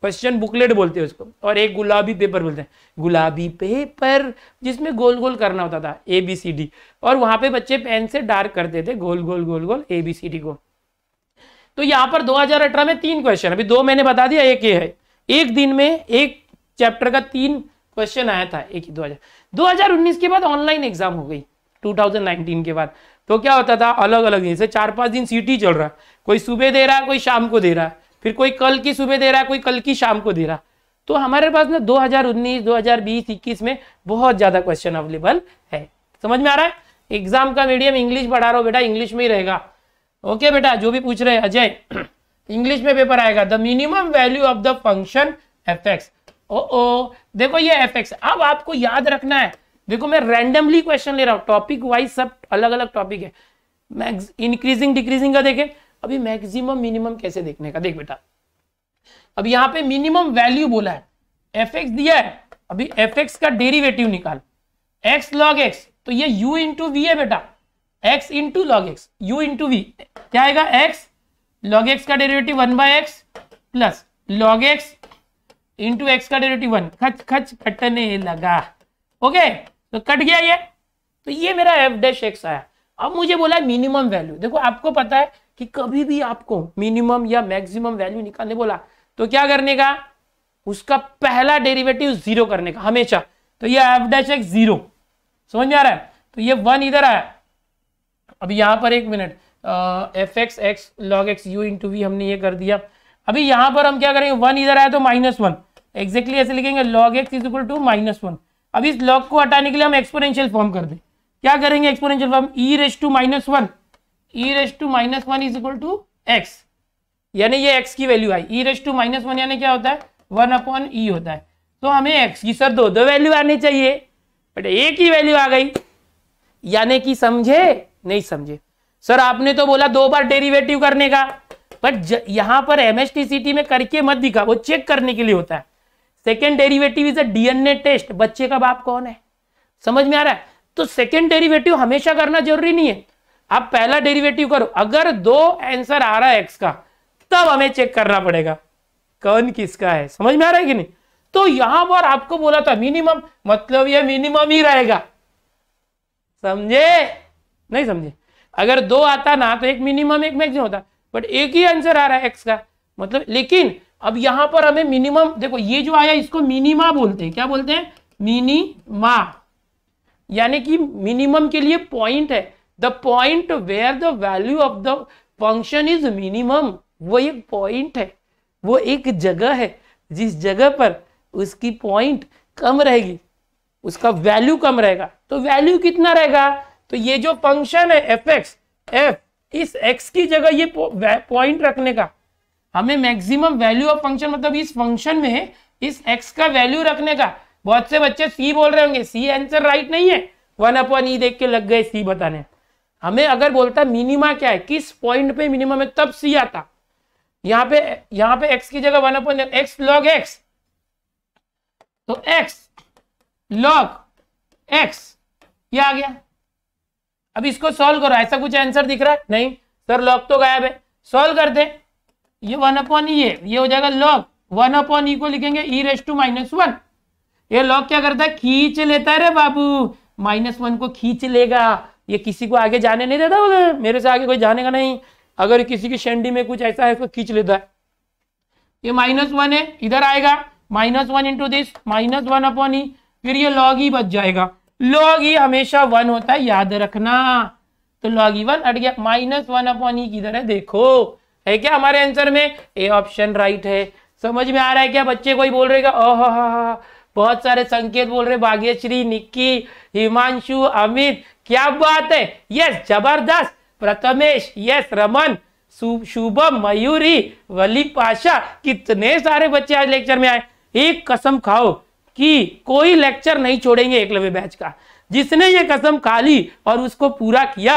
क्वेश्चन बुकलेट बोलते हैं उसको और एक गुलाबी पेपर बोलते हैं गुलाबी पेपर जिसमें गोल गोल करना होता था ए बी सी डी और वहां पे बच्चे पेन से डार्क करते थे गोल गोल गोल गोल ए बी सी डी को तो यहां पर 2018 में तीन क्वेश्चन अभी दो मैंने बता दिया एक ये है एक दिन में एक चैप्टर का तीन क्वेश्चन आया था एक ही हजार उन्नीस के बाद ऑनलाइन एग्जाम हो गई 2019 के बाद तो क्या होता था अलग अलग दिन चार पांच दिन सीटी चल रहा कोई सुबह दे रहा है कोई शाम को दे रहा है फिर कोई कल की सुबह दे रहा है कोई कल की शाम को दे रहा तो हमारे पास ना 2019 2020 इक्कीस में बहुत ज़्यादा क्वेश्चन अवेलेबल है समझ में आ रहा है एग्जाम का मीडियम इंग्लिश पढ़ा रहा हो बेटा इंग्लिश में ही रहेगा ओके बेटा जो भी पूछ रहे हैं अजय इंग्लिश में पेपर आएगा the minimum value of the function F X ओ ओ देखो ये एफ एक्स अब आपको याद रखना है देखो मैं रैंडमली क्वेश्चन ले रहा हूँ टॉपिक वाइज सब अलग अलग टॉपिक है मैक्स इंक्रीजिंग डिक्रीजिंग का देखे अभी मैक्सिमम मिनिमम कैसे देखने का देख बेटा अब यहाँ पे मिनिमम वैल्यू बोला है एफ एक्स दिया है अभी एफ एक्स का डेरिवेटिव निकाल एक्स लॉग एक्स तो ये यू इंटू वी है बेटा X into log X U into V क्या आएगा एक्स लॉग एक्स का derivative one by X plus log X into X का डेरिवेटिव वन खच खच कटने लगा ओके तो कट गया ये तो ये मेरा एफ डैश एक्स आया अब मुझे बोला मिनिमम वैल्यू देखो आपको पता है कि कभी भी आपको मिनिमम या मैक्सिमम वैल्यू निकालने बोला तो क्या करने का उसका पहला डेरिवेटिव जीरो करने का हमेशा तो ये एफ डैश एक्स जीरो समझ में आ रहा है तो ये वन इधर आया अभी यहाँ पर एक minute F X X log X U into V हमने ये कर दिया अभी यहाँ पर हम क्या करेंगे वन इधर आया तो माइनस वन एग्जैक्टली ऐसे लिखेंगे log X is equal to minus one अब इस लॉग को हटाने के लिए हम एक्सपोनेंशियल फॉर्म कर दें क्या करेंगे exponential form e raise to minus one e raise to minus one is equal to x यानी ये एक्स की वैल्यू आई e raise to minus one यानी क्या होता है वन अपॉन ई होता है तो हमें एक्स की सर दो दो वैल्यू आनी चाहिए बट एक ही वैल्यू आ गई यानी कि समझे नहीं समझे सर आपने तो बोला दो बार डेरिवेटिव करने का बट यहां पर एमएसटीसीटी में करके मत दिखा वो चेक करने के लिए होता है second derivative is a DNA test बच्चे का बाप कौन है समझ में आ रहा है तो सेकेंड डेरिवेटिव हमेशा करना जरूरी नहीं है आप पहला डेरिवेटिव करो अगर दो आंसर आ रहा है एक्स का तब हमें चेक करना पड़ेगा कौन किसका है समझ में आ रहा है कि नहीं तो यहां पर आपको बोला था मिनिमम मतलब ये मिनिमम ही रहेगा समझे नहीं समझे अगर दो आता ना तो एक मिनिमम एक मैक्सिमम होता बट एक ही आंसर आ रहा है एक्स का मतलब लेकिन अब यहां पर हमें मिनिमम देखो ये जो आया इसको मिनिमा बोलते हैं क्या बोलते हैं मिनिमा यानी कि मिनिमम के लिए पॉइंट है the point where the value of the function is minimum वो एक पॉइंट है वो एक जगह है जिस जगह पर उसकी पॉइंट कम रहेगी उसका वैल्यू कम रहेगा तो वैल्यू कितना रहेगा तो ये जो फंक्शन है एफ एक्स एफ इस एक्स की जगह ये पॉइंट रखने का हमें मैक्सिमम वैल्यू ऑफ फंक्शन मतलब इस फंक्शन में इस एक्स का वैल्यू रखने का बहुत से बच्चे सी बोल रहे होंगे सी आंसर राइट नहीं है वन अपन ई देख के लग गए सी बताने हमें अगर बोलता मिनिमा क्या है किस पॉइंट पे मिनिमम है तब सी आता यहाँ पे यहाँ पे एक्स की जगह वन अपन एक्स लॉग एक्स तो एक्स लॉग एक्स ये आ गया अब इसको सॉल्व करो ऐसा कुछ आंसर दिख रहा है नहीं सर लॉग तो गायब है सॉल्व कर दे ये वन अपॉन ई है ये हो जाएगा लॉग वन अपॉन ई को लिखेंगे e raise to minus one ये लॉग क्या करता है खींच लेता है रे बाबू माइनस वन को खींच लेगा ये किसी को आगे जाने नहीं देता बोले मेरे से आगे कोई जाने का नहीं अगर किसी की शेंडी में कुछ ऐसा है इसको खींच लेता है ये माइनस वन है इधर आएगा minus one into this minus one upon e फिर ये लॉग ही बच जाएगा लॉग ई e हमेशा वन होता है याद रखना तो लॉग ई वन अट गया माइनस वन अपॉन ई किधर है देखो है क्या हमारे आंसर में ए ऑप्शन राइट है समझ में आ रहा है क्या बच्चे कोई बोल रहेगा ओह बहुत सारे संकेत बोल रहे भाग्यश्री निक्की हिमांशु अमित क्या बात है यस जबरदस्त प्रथमेश यस रमन शुभम मयूरी वली पाशा कितने सारे बच्चे आज लेक्चर में आए एक कसम खाओ कि कोई लेक्चर नहीं छोड़ेंगे एकलव्य बैच का जिसने ये कसम खा ली और उसको पूरा किया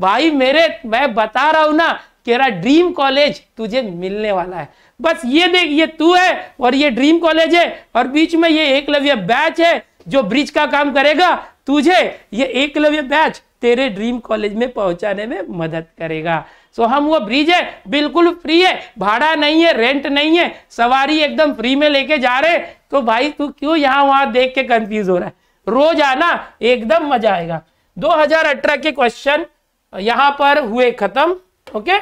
भाई मेरे मैं बता रहा हूं ना तेरा ड्रीम कॉलेज तुझे मिलने वाला है बस ये देख ये तू है और ये ड्रीम कॉलेज है और बीच में ये एकलव्य बैच है जो ब्रिज का काम करेगा तुझे ये एकलव्य बैच तेरे ड्रीम कॉलेज में पहुंचाने में मदद करेगा सो हम वो ब्रिज है बिल्कुल फ्री है भाड़ा नहीं है रेंट नहीं है सवारी एकदम फ्री में लेके जा रहे तो भाई तू क्यों यहाँ वहां देख के कंफ्यूज हो रहा है रोज आना एकदम मजा आएगा 2018 के क्वेश्चन यहां पर हुए खत्म ओके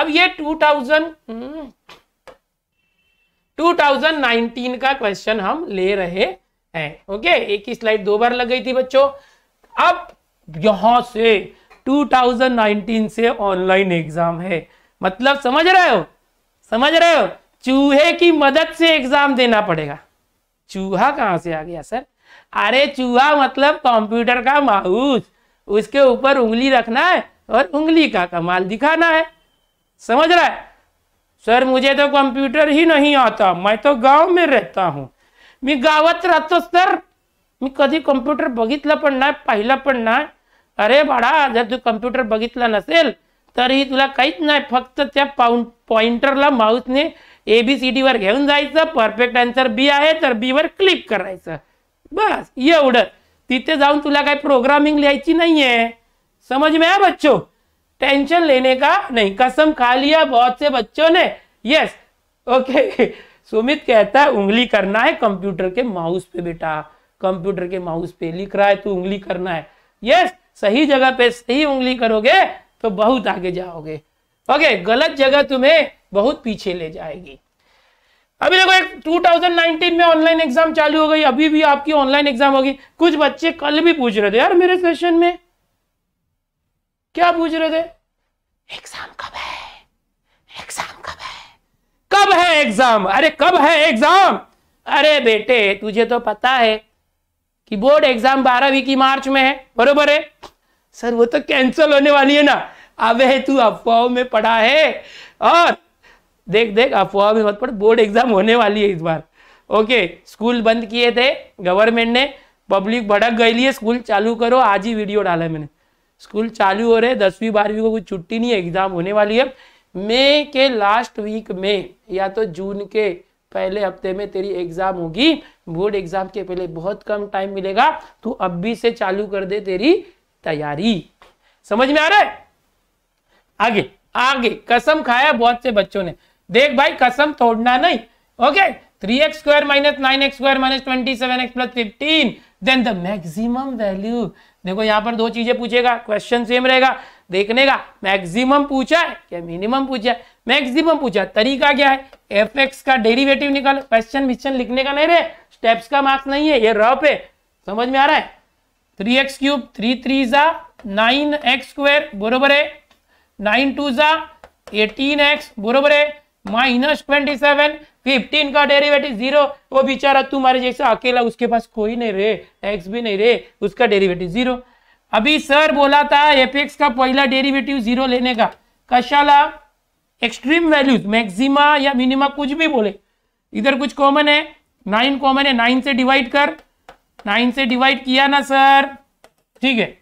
अब ये 2000 2019 हम्म, का क्वेश्चन हम ले रहे हैं ओके एक ही स्लाइड दो बार लग गई थी बच्चों अब यहां से 2019 से ऑनलाइन एग्जाम है मतलब समझ रहे हो समझ रहे हो चूहे की मदद से एग्जाम देना पड़ेगा चूहा कहाँ से आ गया सर अरे चूहा मतलब कंप्यूटर का माउस उसके ऊपर उंगली रखना है और उंगली का कमाल दिखाना है समझ रहा है सर मुझे तो कंप्यूटर ही नहीं आता मैं तो गांव में रहता हूँ मैं गावत रहता सर मैं कभी कंप्यूटर बघितलं पढ़ना है पहला पढ़ना है अरे बाड़ा जर तू कम्प्यूटर बगित नसेल तरी तुला कहीं नाही फक्त त्या पाऊन पॉइंटरला माऊसने ए बी सी वर घेन जाए परफेक्ट आंसर बी तो बी वर क्लिक कराए बस एवड तिथे जाऊन तुला का प्रोग्रामिंग लिया नहीं है समझ में आया बच्चों टेंशन लेने का नहीं कसम खा लिया बहुत से बच्चों ने यस ओके सुमित कहता है उंगली करना है कंप्यूटर के माउस पे बेटा कंप्यूटर के माउस पे लिख रहा है तू उंगली करना है यस सही जगह पे सही उंगली करोगे तो बहुत आगे जाओगे ओके गलत जगह तुम्हें बहुत पीछे ले जाएगी अभी देखो एक 2019 में ऑनलाइन एग्जाम चालू हो गई अभी भी आपकी ऑनलाइन एग्जाम होगी कुछ बच्चे कल भी पूछ रहे थे यार मेरे सेशन में क्या पूछ रहे थे एग्जाम कब है एग्जाम कब है कब है एग्जाम अरे कब है एग्जाम अरे बेटे तुझे तो पता है कि बोर्ड एग्जाम बारहवीं की मार्च में है बरोबर है सर वो तो कैंसल होने वाली है ना अब तू अफवाहों में पढ़ा है और देख देख अफवाह में मत पढ़ बोर्ड एग्जाम होने वाली है इस बार ओके स्कूल बंद किए थे गवर्नमेंट ने पब्लिक भड़क गई लिए स्कूल चालू करो आज ही वीडियो डाला है मैंने स्कूल चालू हो रहे दसवीं बारहवीं को कोई छुट्टी नहीं है एग्जाम होने वाली है मई के लास्ट वीक में या तो जून के पहले हफ्ते में तेरी एग्जाम होगी बोर्ड एग्जाम के पहले बहुत कम टाइम मिलेगा तू तो अब भी से चालू कर दे तेरी तैयारी समझ में आ रहा है आगे आगे कसम खाया बहुत से बच्चों ने देख भाई कसम तोड़ना नहीं okay three x square minus nine x square minus twenty seven x plus fifteen then the maximum value देखो यहां पर दो चीजें पूछेगा क्वेश्चन सेम रहेगा देखने का मैक्सिमम पूछा है क्या मिनिमम पूछा है मैक्सिमम पूछा है तरीका क्या है एफ एक्स का डेरिवेटिव निकालो क्वेश्चन विश्चन लिखने का नहीं रे स्टेप्स का मार्क्स नहीं है ये रफ है समझ में आ रहा है three x cube three three जा नाइन एक्स स्क्वेर बरोबर है नाइन टू जा एटीन एक्स बरोबर है माइनस ट्वेंटी सेवन फिफ्टीन का डेरिवेटिव जीरो वो बेचारा तुम्हारे जैसा अकेला उसके पास कोई नहीं रे एक्स भी नहीं रे उसका डेरिवेटिव जीरो अभी सर बोला था एफ का पहला डेरिवेटिव जीरो लेने का कशाला एक्सट्रीम वैल्यूज मैक्सिमा या मिनिमा कुछ भी बोले इधर कुछ कॉमन है नाइन कॉमन है नाइन से डिवाइड कर नाइन से डिवाइड किया ना सर ठीक है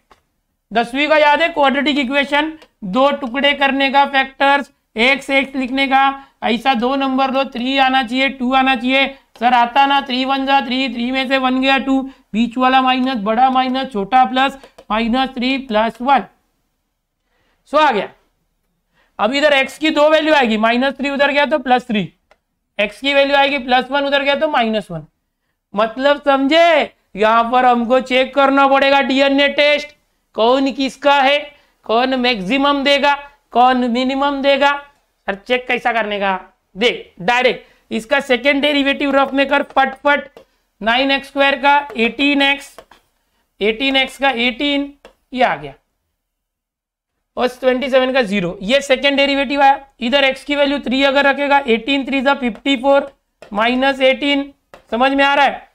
दसवीं का याद है क्वाड्रेटिक इक्वेशन दो टुकड़े करने का फैक्टर्स एक्स एक्स लिखने का ऐसा दो नंबर लो थ्री आना चाहिए टू आना चाहिए सर आता ना थ्री वन जा थ्री थ्री में से वन गया टू बीच वाला माइनस बड़ा माइनस छोटा plus minus three plus one so आ गया अब इधर x की दो वैल्यू आएगी माइनस थ्री उधर गया तो प्लस थ्री एक्स की वैल्यू आएगी प्लस वन उधर गया तो माइनस वन मतलब समझे यहां पर हमको चेक करना पड़ेगा डीएनए टेस्ट कौन किसका है कौन मैक्सिमम देगा कौन मिनिमम देगा और चेक कैसा करने का देख डायरेक्ट इसका सेकेंड डेरिवेटिव रफ में कर पटपट नाइन एक्स स्क्वायर का एटीन एक्स एटीन एक्स का एटीन ये आ गया और ट्वेंटी सेवन का जीरो ये सेकेंड डेरिवेटिव आया इधर एक्स की वैल्यू थ्री अगर रखेगा एटीन थ्री सा फिफ्टी फोर माइनस एटीन समझ में आ रहा है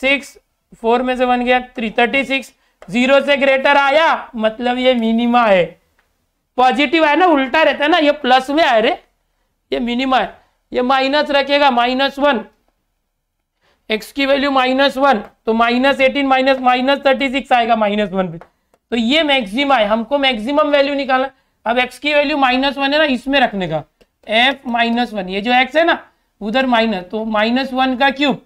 सिक्स फोर में से बन गया थ्री थर्टी सिक्स जीरो से ग्रेटर आया मतलब ये मिनिमा है पॉजिटिव है ना उल्टा रहता है ना ये प्लस में आए रे ये मिनिमा है ये माइनस रखेगा माइनस वन एक्स की वैल्यू माइनस वन तो minus eighteen minus minus thirty six आएगा माइनस वन पे तो ये मैक्सिम है हमको मैक्सिमम वैल्यू निकालना अब एक्स की वैल्यू माइनस वन है ना इसमें रखने का एफ माइनस वन ये जो एक्स है ना उधर माइनस तो माइनस वन का cube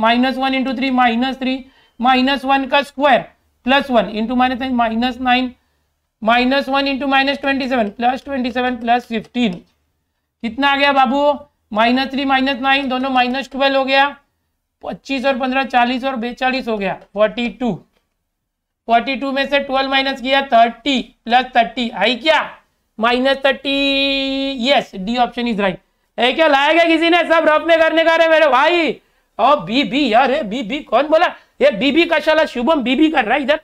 minus one into three minus three minus one का square plus one into minus nine minus nine minus one into minus twenty seven plus twenty seven plus fifteen कितना आ गया बाबू minus three minus nine दोनों minus twelve हो गया पच्चीस और पंद्रह चालीस और बेचालीस हो गया फोर्टी टू फोर्टी टू में से ट्वेल्व माइनस किया थर्टी प्लस थर्टी आई क्या minus thirty yes D option is right है क्या लाएगा किसी ने सब रफ में करने का रहे मेरे भाई और बीबी यार है बीबी कौन बोला ये बीबी का शाला शुभम बीबी कर रहा है इधर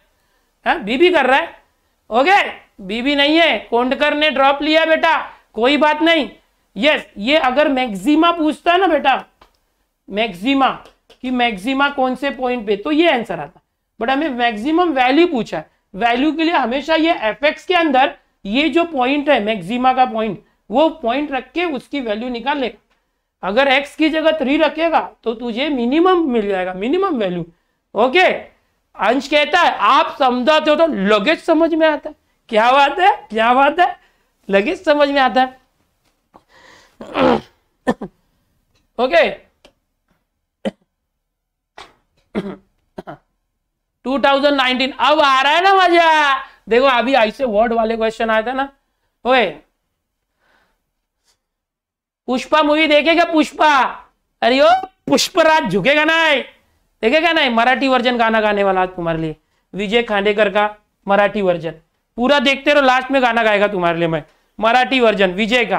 हाँ बीबी कर रहा है ओके बीबी नहीं है कोंडकर ने ड्रॉप लिया बेटा कोई बात नहीं यस ये अगर मैक्सिमा पूछता ना बेटा मैक्सिमा कि मैक्सिमा कौन से पॉइंट पे तो ये आंसर आता बट हमें मैक्सिमम वैल्यू पूछा है वैल्यू के लिए हमेशा ये एफ के अंदर ये जो पॉइंट है मैक्सिमा का पॉइंट वो पॉइंट रख के उसकी वैल्यू निकाल ले अगर एक्स की जगह थ्री रखेगा तो तुझे मिनिमम मिल जाएगा मिनिमम वैल्यू ओके अंश कहता है आप समझाते हो तो लगेज समझ में आता है क्या बात है क्या बात है लगेज समझ में आता है ओके okay. 2019 अब आ रहा है ना मजा देखो अभी ऐसे वर्ड वाले क्वेश्चन आया था ना ओए पुष्पा मूवी देखेगा पुष्पा अरे ओ पुष्पराज झुकेगा नहीं देखेगा ना मराठी वर्जन गाना गाने वाला तुम्हारे लिए विजय खांडेकर का मराठी वर्जन पूरा देखते रहो लास्ट में गाना गाएगा तुम्हारे लिए मैं मराठी वर्जन विजय का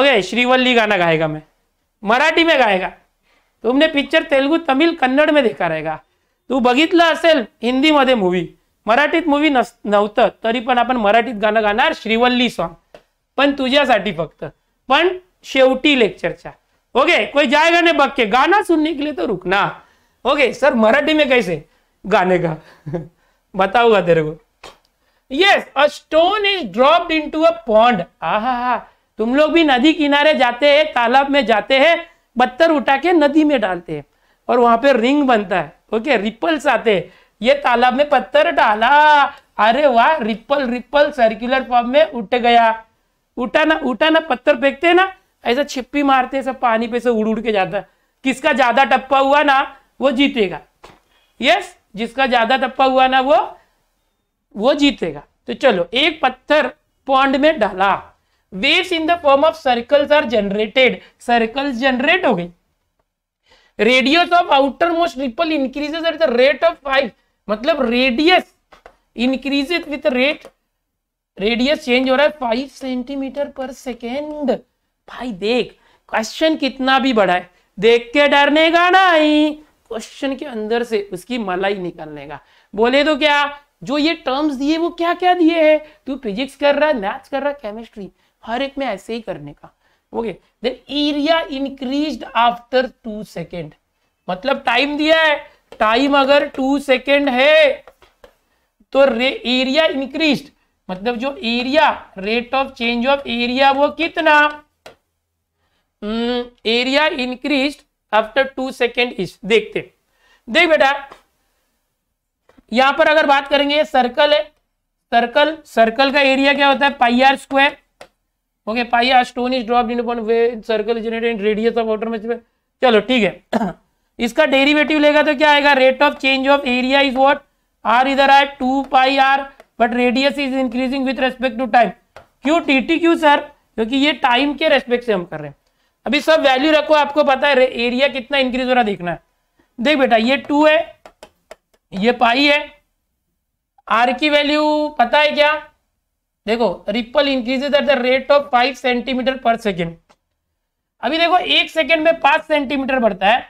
ओके श्रीवल्ली गाना गाएगा मैं मराठी में गाएगा तुमने पिक्चर तेलुगू तमिल कन्नड में देखा रहेगा तू बघितलं असेल मध्ये मूवी मराठीत मूवी नस नव्हतं तरी पण आपण मराठीत गाणं गाणार श्रीवल्ली सॉन्ग पण तुझ्यासाठी फक्त पण शेवटी लेक्चरच्या ओके कोई जाय गाणे बक के गाना सुनने के लिए तो रुकना ओके सर मराठी में कैसे गाने का बताऊंगा तेरे को yes a stone is dropped to a pond आहा तुम लोग भी नदी किनारे जाते हैं तालाब में जाते हैं पत्थर उठा के नदी में डालते हैं और वहां पे रिंग बनता है ओके रिपल्स आते हैं ये तालाब में पत्थर डाला अरे वाह रिपल रिपल सर्कुलर फॉर्म में उठ गया उठा ना उठा ना पत्थर फेंकते ना ऐसा छिप्पी मारते हैं सब पानी पे से उड़ उड़ के जाता है किसका ज्यादा टप्पा हुआ ना वो जीतेगा यस जिसका ज्यादा टप्पा हुआ ना वो वो जीतेगा तो चलो एक पत्थर पॉन्ड में डाला waves in the form of circles are generated circles generate हो गई radius of outermost ripple increases at the rate of five मतलब radius increases with rate radius change हो रहा है फाइव सेंटीमीटर पर सेकेंड भाई देख question कितना भी बड़ा है देख के डरने का नहीं क्वेश्चन के अंदर से उसकी मलाई निकलने का बोले तो क्या जो ये टर्म्स दिए वो क्या क्या दिए है तू फिजिक्स कर रहा है मैथ्स कर रहा है केमिस्ट्री हर एक में ऐसे ही करने का okay then area increase after two second मतलब टाइम दिया है टाइम अगर टू सेकेंड है तो एरिया इंक्रीज मतलब जो area rate of change of area वो कितना area increase after two second is देखते देख बेटा यहां पर अगर बात करेंगे सर्कल है सर्कल सर्कल का एरिया क्या होता है pi r square okay pi r stone is drop in upon circle generated in radius of water में चलो ठीक है इसका डेरिवेटिव लेगा तो क्या आएगा rate of change of area is what are इधर आए two pi r but radius is increasing with respect to time क्यों टी टी क्यू सर क्योंकि ये टाइम के रेस्पेक्ट से हम कर रहे हैं अभी सब वैल्यू रखो आपको पता है एरिया कितना इंक्रीज हो रहा देखना है देख बेटा ये टू है ये पाई है आर की वैल्यू पता है क्या देखो ripple increases at the rate of five centimetre per second अभी देखो एक सेकेंड में पांच सेंटीमीटर बढ़ता है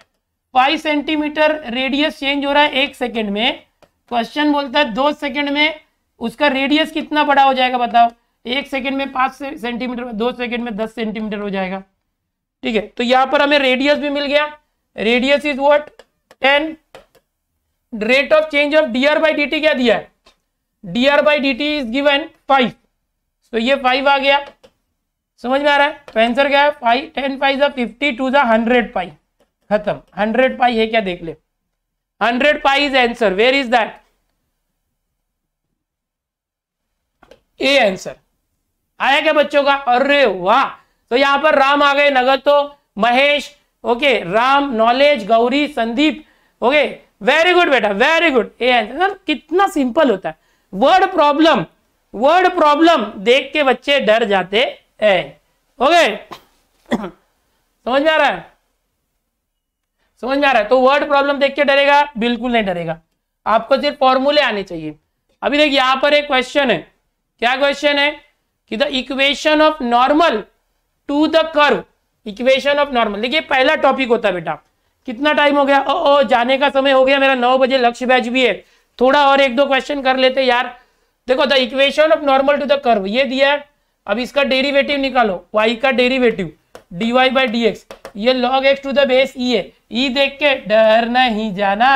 फाइव सेंटीमीटर रेडियस चेंज हो रहा है एक सेकेंड में क्वेश्चन बोलता है दो सेकेंड में उसका रेडियस कितना बड़ा हो जाएगा बताओ एक सेकेंड में पांच सेंटीमीटर दो सेकेंड में दस सेंटीमीटर हो जाएगा ठीक है तो यहां पर हमें रेडियस भी मिल गया radius is what ten rate of change of d are by d क्या दिया है d are by D t is given five तो ये फाइव आ गया समझ में आ रहा है तो आंसर क्या है five ten five fifty two hundred hundred pi खत्म हंड्रेड पाई है क्या देख ले hundred pi is answer where is that a answer आया क्या बच्चों का अरे वाह तो यहां पर राम आ गए तो Mahesh okay Ram knowledge Gauri Sandeep okay very good बेटा वेरी गुड ए आंसर कितना सिंपल होता है वर्ड प्रॉब्लम वर्ड प्रॉब्लम देख के बच्चे डर जाते हैं ओके समझ में आ रहा है समझ में आ रहा है तो वर्ड प्रॉब्लम देख के डरेगा बिल्कुल नहीं डरेगा आपको सिर्फ फॉर्मूले आने चाहिए अभी देखिए यहां पर एक क्वेश्चन है क्या क्वेश्चन है कि the equation of normal to the curve equation of normal देखिए पहला टॉपिक होता है बेटा कितना टाइम हो गया ओ, ओ जाने का समय हो गया मेरा नौ बजे लक्ष्य बैच भी है थोड़ा और एक दो क्वेश्चन कर लेते यार देखो the equation of normal to the curve ये दिया है अब इसका डेरिवेटिव निकालो y का derivative dy y by D x ये log x to the base e है ई e देख के डर नहीं जाना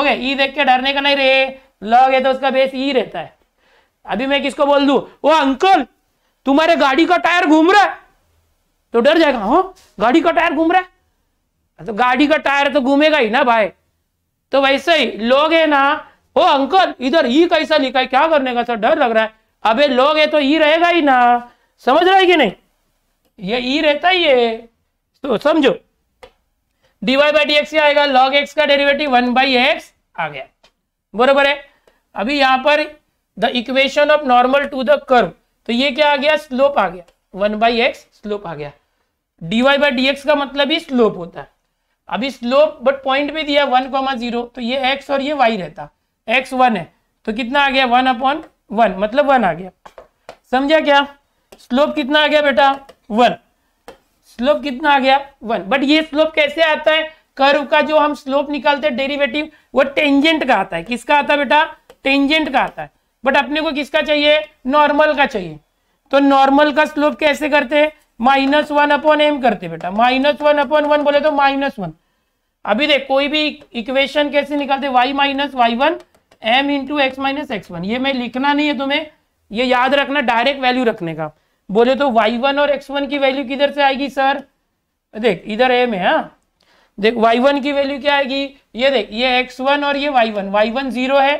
ओके ई e देख के डरने का नहीं रे लॉग है तो उसका बेस ई e रहता है अभी मैं किसको बोल दू वो अंकल तुम्हारे गाड़ी का टायर घूम रहा है तो डर जाएगा हो हाँ, गाड़ी का टायर घूम रहा है तो गाड़ी का टायर तो घूमेगा ही ना भाई तो वैसे ही लोग है ना ओ अंकल इधर ई कैसा लिखा है क्या करने का सर डर लग रहा है अबे लोग है तो ई रहेगा ही ना समझ रहा है कि नहीं ये ई रहता ही है तो समझो डीवाई बाई डी एक्स आएगा लॉग एक्स का डेरिवेटिव वन बाई एक्स आ गया बरोबर है अभी यहां पर the equation of normal to the curve तो ये क्या आ गया स्लोप आ गया वन बाई एक्स स्लोप आ गया डीवाई बाई डी एक्स का मतलब ही स्लोप होता है अभी स्लोप बट पॉइंट भी दिया वन कॉमा जीरो तो ये एक्स और ये वाई रहता एक्स वन है तो कितना आ गया वन अपॉन वन मतलब वन आ गया समझा क्या स्लोप कितना आ गया बेटा वन स्लोप कितना आ गया वन बट ये स्लोप कैसे आता है कर्व का जो हम स्लोप निकालते हैं डेरिवेटिव वो टेंजेंट का आता है किसका आता है बेटा टेंजेंट का आता है बट अपने को किसका चाहिए नॉर्मल का चाहिए तो नॉर्मल का स्लोप कैसे करते हैं माइनस वन अपॉन एम करते बेटा माइनस वन अपॉन वन बोले तो माइनस वन अभी देख कोई भी इक्वेशन कैसे निकालते y minus y one m into x minus x one ये मैं लिखना नहीं है तुम्हें ये याद रखना डायरेक्ट वैल्यू रखने का बोले तो वाई वन और एक्स वन की वैल्यू किधर से आएगी सर देख इधर एम है हा? देख वाई वन की वैल्यू क्या आएगी ये देख ये एक्स वन और ये y one y one zero है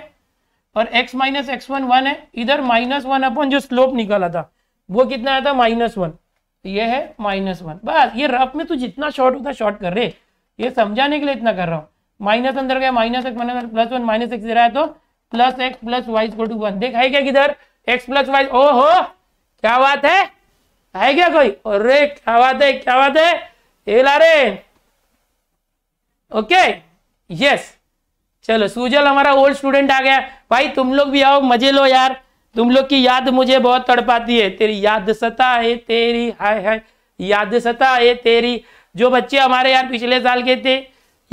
और x minus x one one है इधर माइनस वन अपन जो स्लोप निकाला था वो कितना आया था माइनस वन तो ये है माइनस वन बस ये रफ में तू जितना शॉर्ट होता शॉर्ट कर रहे ये समझाने के लिए इतना कर रहा हूँ माइनस अंदर गया minus x minus plus one minus x दे रहा है तो प्लस एक्स प्लस वाई को टू वन देख है क्या किधर एक्स प्लस वाई ओ हो क्या बात है है क्या कोई अरे क्या बात है क्या बात है ये ला रे ओके यस चलो सुजल हमारा ओल्ड स्टूडेंट आ गया भाई तुम लोग भी आओ मजे लो यार तुम लोग की याद मुझे बहुत तड़पाती है तेरी याद सता है तेरी हाय हाय याद सता है तेरी जो बच्चे हमारे यार पिछले साल के थे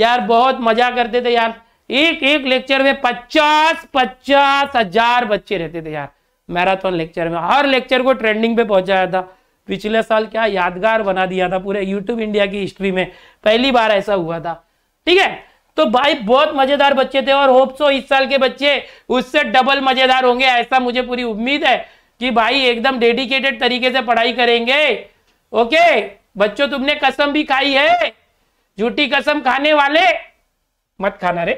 यार बहुत मजा करते थे यार एक एक लेक्चर में पचास पचास हजार बच्चे रहते थे यार मैराथन लेक्चर में हर लेक्चर को ट्रेंडिंग पे पहुंचाया था पिछले साल क्या यादगार बना दिया था पूरे यूट्यूब इंडिया की हिस्ट्री में पहली बार ऐसा हुआ था ठीक है तो भाई बहुत मजेदार बच्चे थे और होप सो इस साल के बच्चे उससे डबल मजेदार होंगे ऐसा मुझे पूरी उम्मीद है कि भाई एकदम डेडिकेटेड तरीके से पढ़ाई करेंगे ओके बच्चों तुमने कसम भी खाई है झूठी कसम खाने वाले मत खाना रे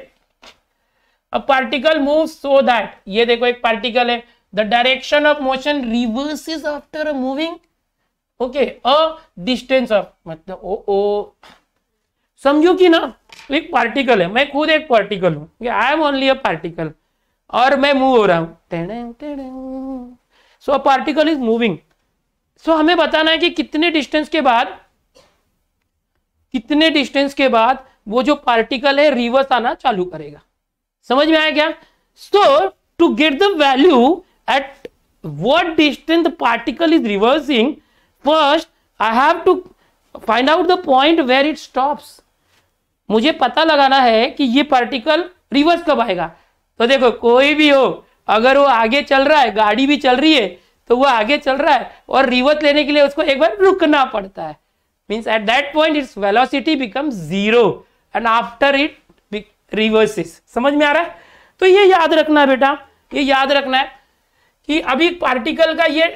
अब पार्टिकल मूव सो दैट ये देखो एक पार्टिकल है the direction of motion reverse is after moving okay a distance of मतलब ओ ओ समझो कि ना एक पार्टिकल है मैं खुद एक पार्टिकल हूं I am only a particle और मैं मूव हो रहा हूं so a particle is moving so हमें बताना है कि कितने डिस्टेंस के बाद कितने डिस्टेंस के बाद वो जो पार्टिकल है रिवर्स आना चालू करेगा समझ में आया क्या so to get the value at what distance particle is reversing first I have to find out the point where it it मुझे पता लगाना है कि ये पार्टिकल रिवर्स कब आएगा तो देखो कोई भी हो अगर वो आगे चल रहा है गाड़ी भी चल रही है तो वो आगे चल रहा है और रिवर्स लेने के लिए उसको एक बार रुकना पड़ता है means at that point its velocity becomes zero and after it reverses समझ में आ रहा है तो ये याद रखना बेटा ये याद रखना है कि अभी पार्टिकल का ये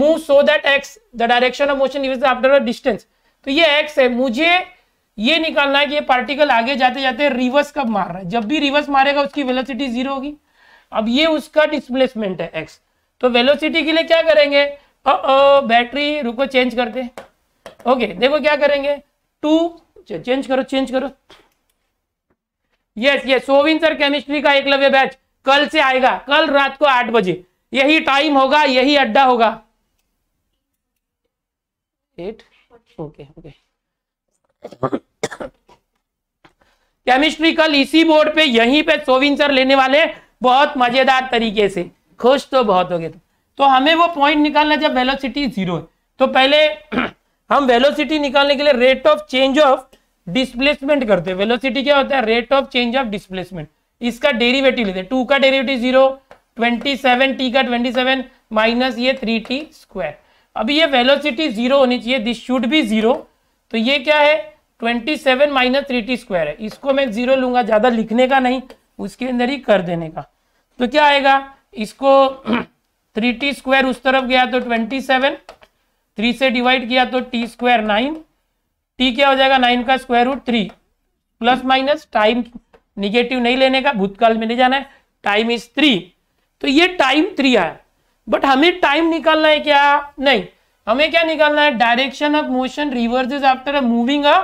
move so that x the direction of motion is after a distance तो ये एक्स है मुझे ये निकालना है कि ये पार्टिकल आगे जाते जाते रिवर्स कब मार रहा है जब भी रिवर्स मारेगा उसकी वेलोसिटी जीरो होगी अब ये उसका डिस्प्लेसमेंट है एक्स तो वेलोसिटी के लिए क्या करेंगे ओ -ओ, बैटरी रुको चेंज करते हैं ओके देखो क्या करेंगे टू चेंज करो चेंज करो यस यस सोविन सर केमिस्ट्री का एकलव्य बैच कल से आएगा कल रात को आठ बजे यही टाइम होगा यही अड्डा होगा एट ओके ओके केमिस्ट्री कल इसी बोर्ड पे यहीं पे सोविन सर लेने वाले बहुत मजेदार तरीके से खुश तो बहुत हो गए तो हमें वो पॉइंट निकालना जब वेलोसिटी जीरो है तो पहले हम वेलोसिटी निकालने के लिए rate of change of displacement करते हैं वेलोसिटी क्या होता है rate of change of displacement इसका डेरिवेटिव लेते हैं टू का derivative zero twenty seven t का ट्वेंटी सेवन माइनस ये थ्री टी स्क्वायर अभी ये वेलोसिटी जीरो होनी चाहिए दिस शुड भी जीरो तो ये क्या है twenty seven minus three t square है इसको मैं जीरो लूंगा ज्यादा लिखने का नहीं उसके अंदर ही कर देने का तो क्या आएगा इसको थ्री टी स्क्वायर उस तरफ गया तो ट्वेंटी सेवन थ्री से डिवाइड किया तो टी स्क्वायर नाइन टी क्या हो जाएगा नाइन का square root three plus minus time negative नहीं लेने का भूतकाल में ले जाना है टाइम इज थ्री तो ये टाइम थ्री आया बट हमें टाइम निकालना है क्या नहीं हमें क्या निकालना है direction of motion reverses after moving a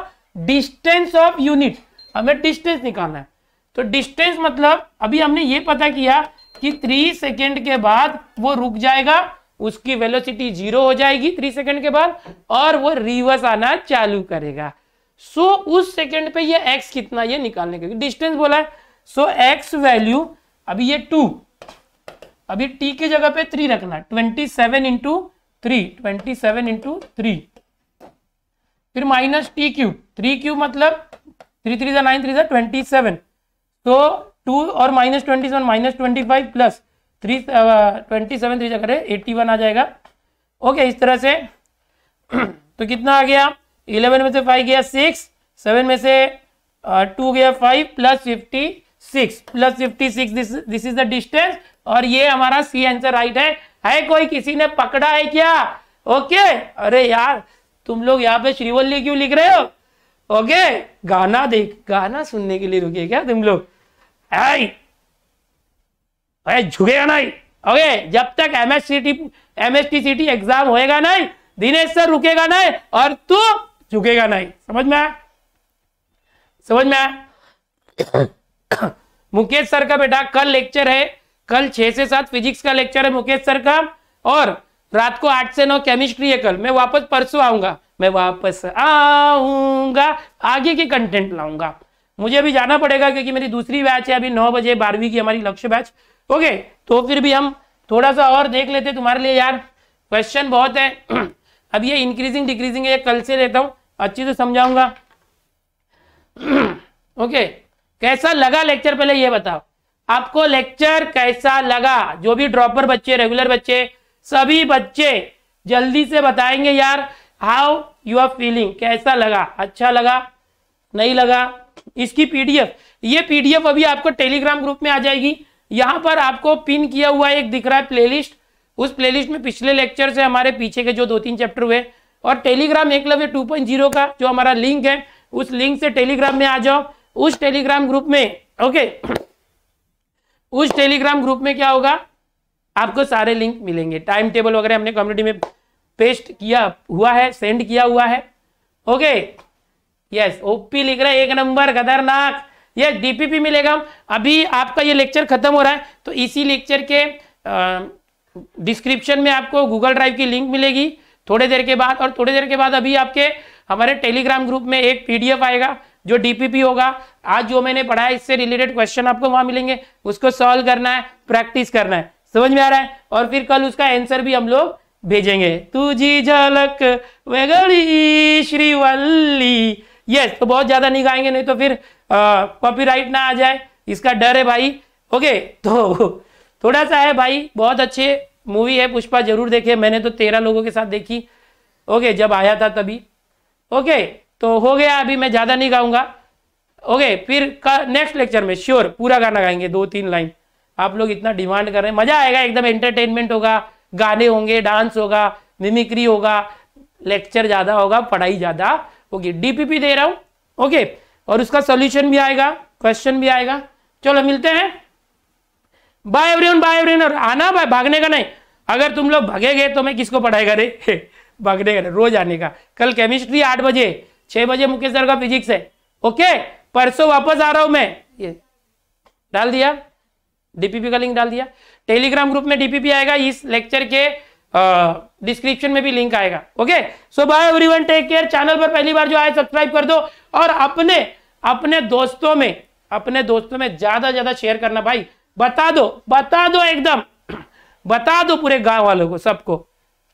distance of unit हमें डिस्टेंस निकालना है तो डिस्टेंस मतलब अभी हमने ये पता किया कि थ्री सेकेंड के बाद वो रुक जाएगा उसकी वेलोसिटी जीरो हो जाएगी थ्री सेकंड के बाद और वो रिवर्स आना चालू करेगा सो so, उस सेकंड पे ये एक्स कितना ये निकालने का डिस्टेंस बोला है सो एक्स वैल्यू अभी ये टू अभी टी की जगह पे थ्री रखना twenty seven into three twenty seven into three फिर minus t cube three cube मतलब थ्री थ्री जो नाइन थ्री जो ट्वेंटी सेवन तो टू और minus twenty seven minus twenty five plus three twenty seven three अगर eighty one आ जाएगा okay इस तरह से तो कितना आ गया इलेवन में से फाइव गया सिक्स सेवन में से टू गया five plus fifty six plus fifty six this is the distance और ये हमारा सी आंसर राइट है है कोई किसी ने पकड़ा है क्या ओके अरे यार तुम लोग यहाँ पे श्रीवल्ली क्यों लिख रहे हो ओके गाना देख गाना सुनने के लिए रुके क्या तुम लोग आई अरे झुकेगा नहीं ओके जब तक M S C T exam होएगा नहीं दिनेश सर रुकेगा नहीं और तू झुकेगा नहीं समझ में समझ में मुकेश सर का बेटा कल लेक्चर है कल छह से सात फिजिक्स का लेक्चर है मुकेश सर का और रात को आठ से नौ केमिस्ट्री है कल मैं वापस परसों आऊंगा मैं वापस आऊंगा आगे के कंटेंट लाऊंगा मुझे अभी जाना पड़ेगा क्योंकि मेरी दूसरी बैच है अभी नौ बजे बारहवीं की हमारी लक्ष्य बैच ओके तो फिर भी हम थोड़ा सा और देख लेते तुम्हारे लिए यार क्वेश्चन बहुत है अब ये इंक्रीजिंग डिक्रीजिंग है कल से रहता हूँ अच्छे से समझाऊंगा ओके कैसा लगा लेक्चर पहले ये बताओ आपको लेक्चर कैसा लगा जो भी ड्रॉपर बच्चे रेगुलर बच्चे सभी बच्चे जल्दी से बताएंगे यार हाउ यू आर फीलिंग कैसा लगा अच्छा लगा नहीं लगा इसकी पीडीएफ ये पीडीएफ अभी आपको टेलीग्राम ग्रुप में आ जाएगी यहां पर आपको पिन किया हुआ एक दिख रहा है प्लेलिस्ट उस प्लेलिस्ट में पिछले लेक्चर से हमारे पीछे के जो दो तीन चैप्टर हुए और टेलीग्राम एकलव्य 2.0 का जो हमारा लिंक है उस लिंक से टेलीग्राम में आ जाओ उस टेलीग्राम ग्रुप में ओके उस टेलीग्राम ग्रुप में क्या होगा आपको सारे लिंक मिलेंगे टाइम टेबल वगैरह हमने कम्युनिटी में पेस्ट किया हुआ है सेंड किया हुआ है ओके यस ओपी लिख रहे एक नंबर खतरनाक ये डीपीपी मिलेगा अभी आपका ये लेक्चर खत्म हो रहा है तो इसी लेक्चर के डिस्क्रिप्शन में आपको गूगल ड्राइव की लिंक मिलेगी थोड़ी देर के बाद और थोड़ी देर के बाद अभी आपके हमारे टेलीग्राम ग्रुप में एक पीडीएफ आएगा जो डीपीपी होगा आज जो मैंने पढ़ा है इससे रिलेटेड क्वेश्चन आपको वहां मिलेंगे उसको सॉल्व करना है प्रैक्टिस करना है समझ में आ रहा है और फिर कल उसका आंसर भी हम लोग भेजेंगे तुझी झलक वेगड़ी श्रीवल्ली यस तो बहुत ज़्यादा नहीं गाएंगे नहीं तो फिर कॉपीराइट ना आ जाए इसका डर है भाई ओके तो थोड़ा सा है भाई बहुत अच्छे मूवी है पुष्पा जरूर देखे मैंने तो तेरह लोगों के साथ देखी ओके जब आया था तभी ओके तो हो गया अभी मैं ज़्यादा नहीं गाऊंगा ओके फिर नेक्स्ट लेक्चर में श्योर पूरा गाना गाएंगे दो तीन लाइन आप लोग इतना डिमांड कर रहे हैं मज़ा आएगा एकदम एंटरटेनमेंट होगा गाने होंगे डांस होगा मिमिक्री होगा लेक्चर ज़्यादा होगा पढ़ाई ज़्यादा ओके डीपीपी दे रहा हूं ओके और उसका सोल्यूशन भी आएगा क्वेश्चन भी आएगा चलो मिलते हैं बाय एवरीवन बाय एवरीवन और आना भाई भागने का नहीं अगर तुम लोग भागेगे तो मैं किसको पढ़ाएगा रे भागने का नहीं रोज आने का कल केमिस्ट्री आठ बजे छह बजे मुकेश सर का फिजिक्स है ओके परसों वापस आ रहा हूं मैं ये डाल दिया डीपीपी का लिंक डाल दिया टेलीग्राम ग्रुप में डीपीपी आएगा इस लेक्चर के डिस्क्रिप्शन में भी लिंक आएगा okay so bye everyone take care channel पर पहली बार जो आए सब्सक्राइब कर दो और अपने अपने दोस्तों में अपने दोस्तों में ज्यादा ज्यादा शेयर करना भाई बता दो बता दो एकदम बता दो पूरे गांव वालों को सबको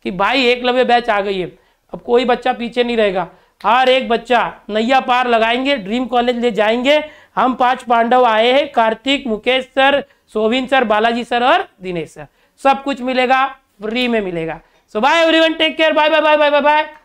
कि भाई एक लवे बैच आ गई है अब कोई बच्चा पीछे नहीं रहेगा हर एक बच्चा नैया पार लगाएंगे ड्रीम कॉलेज ले जाएंगे हम पांच पांडव आए हैं कार्तिक मुकेश सर सोविन सर बालाजी सर और दिनेश सर सब कुछ मिलेगा फ्री में मिलेगा so bye everyone take care bye bye bye bye bye bye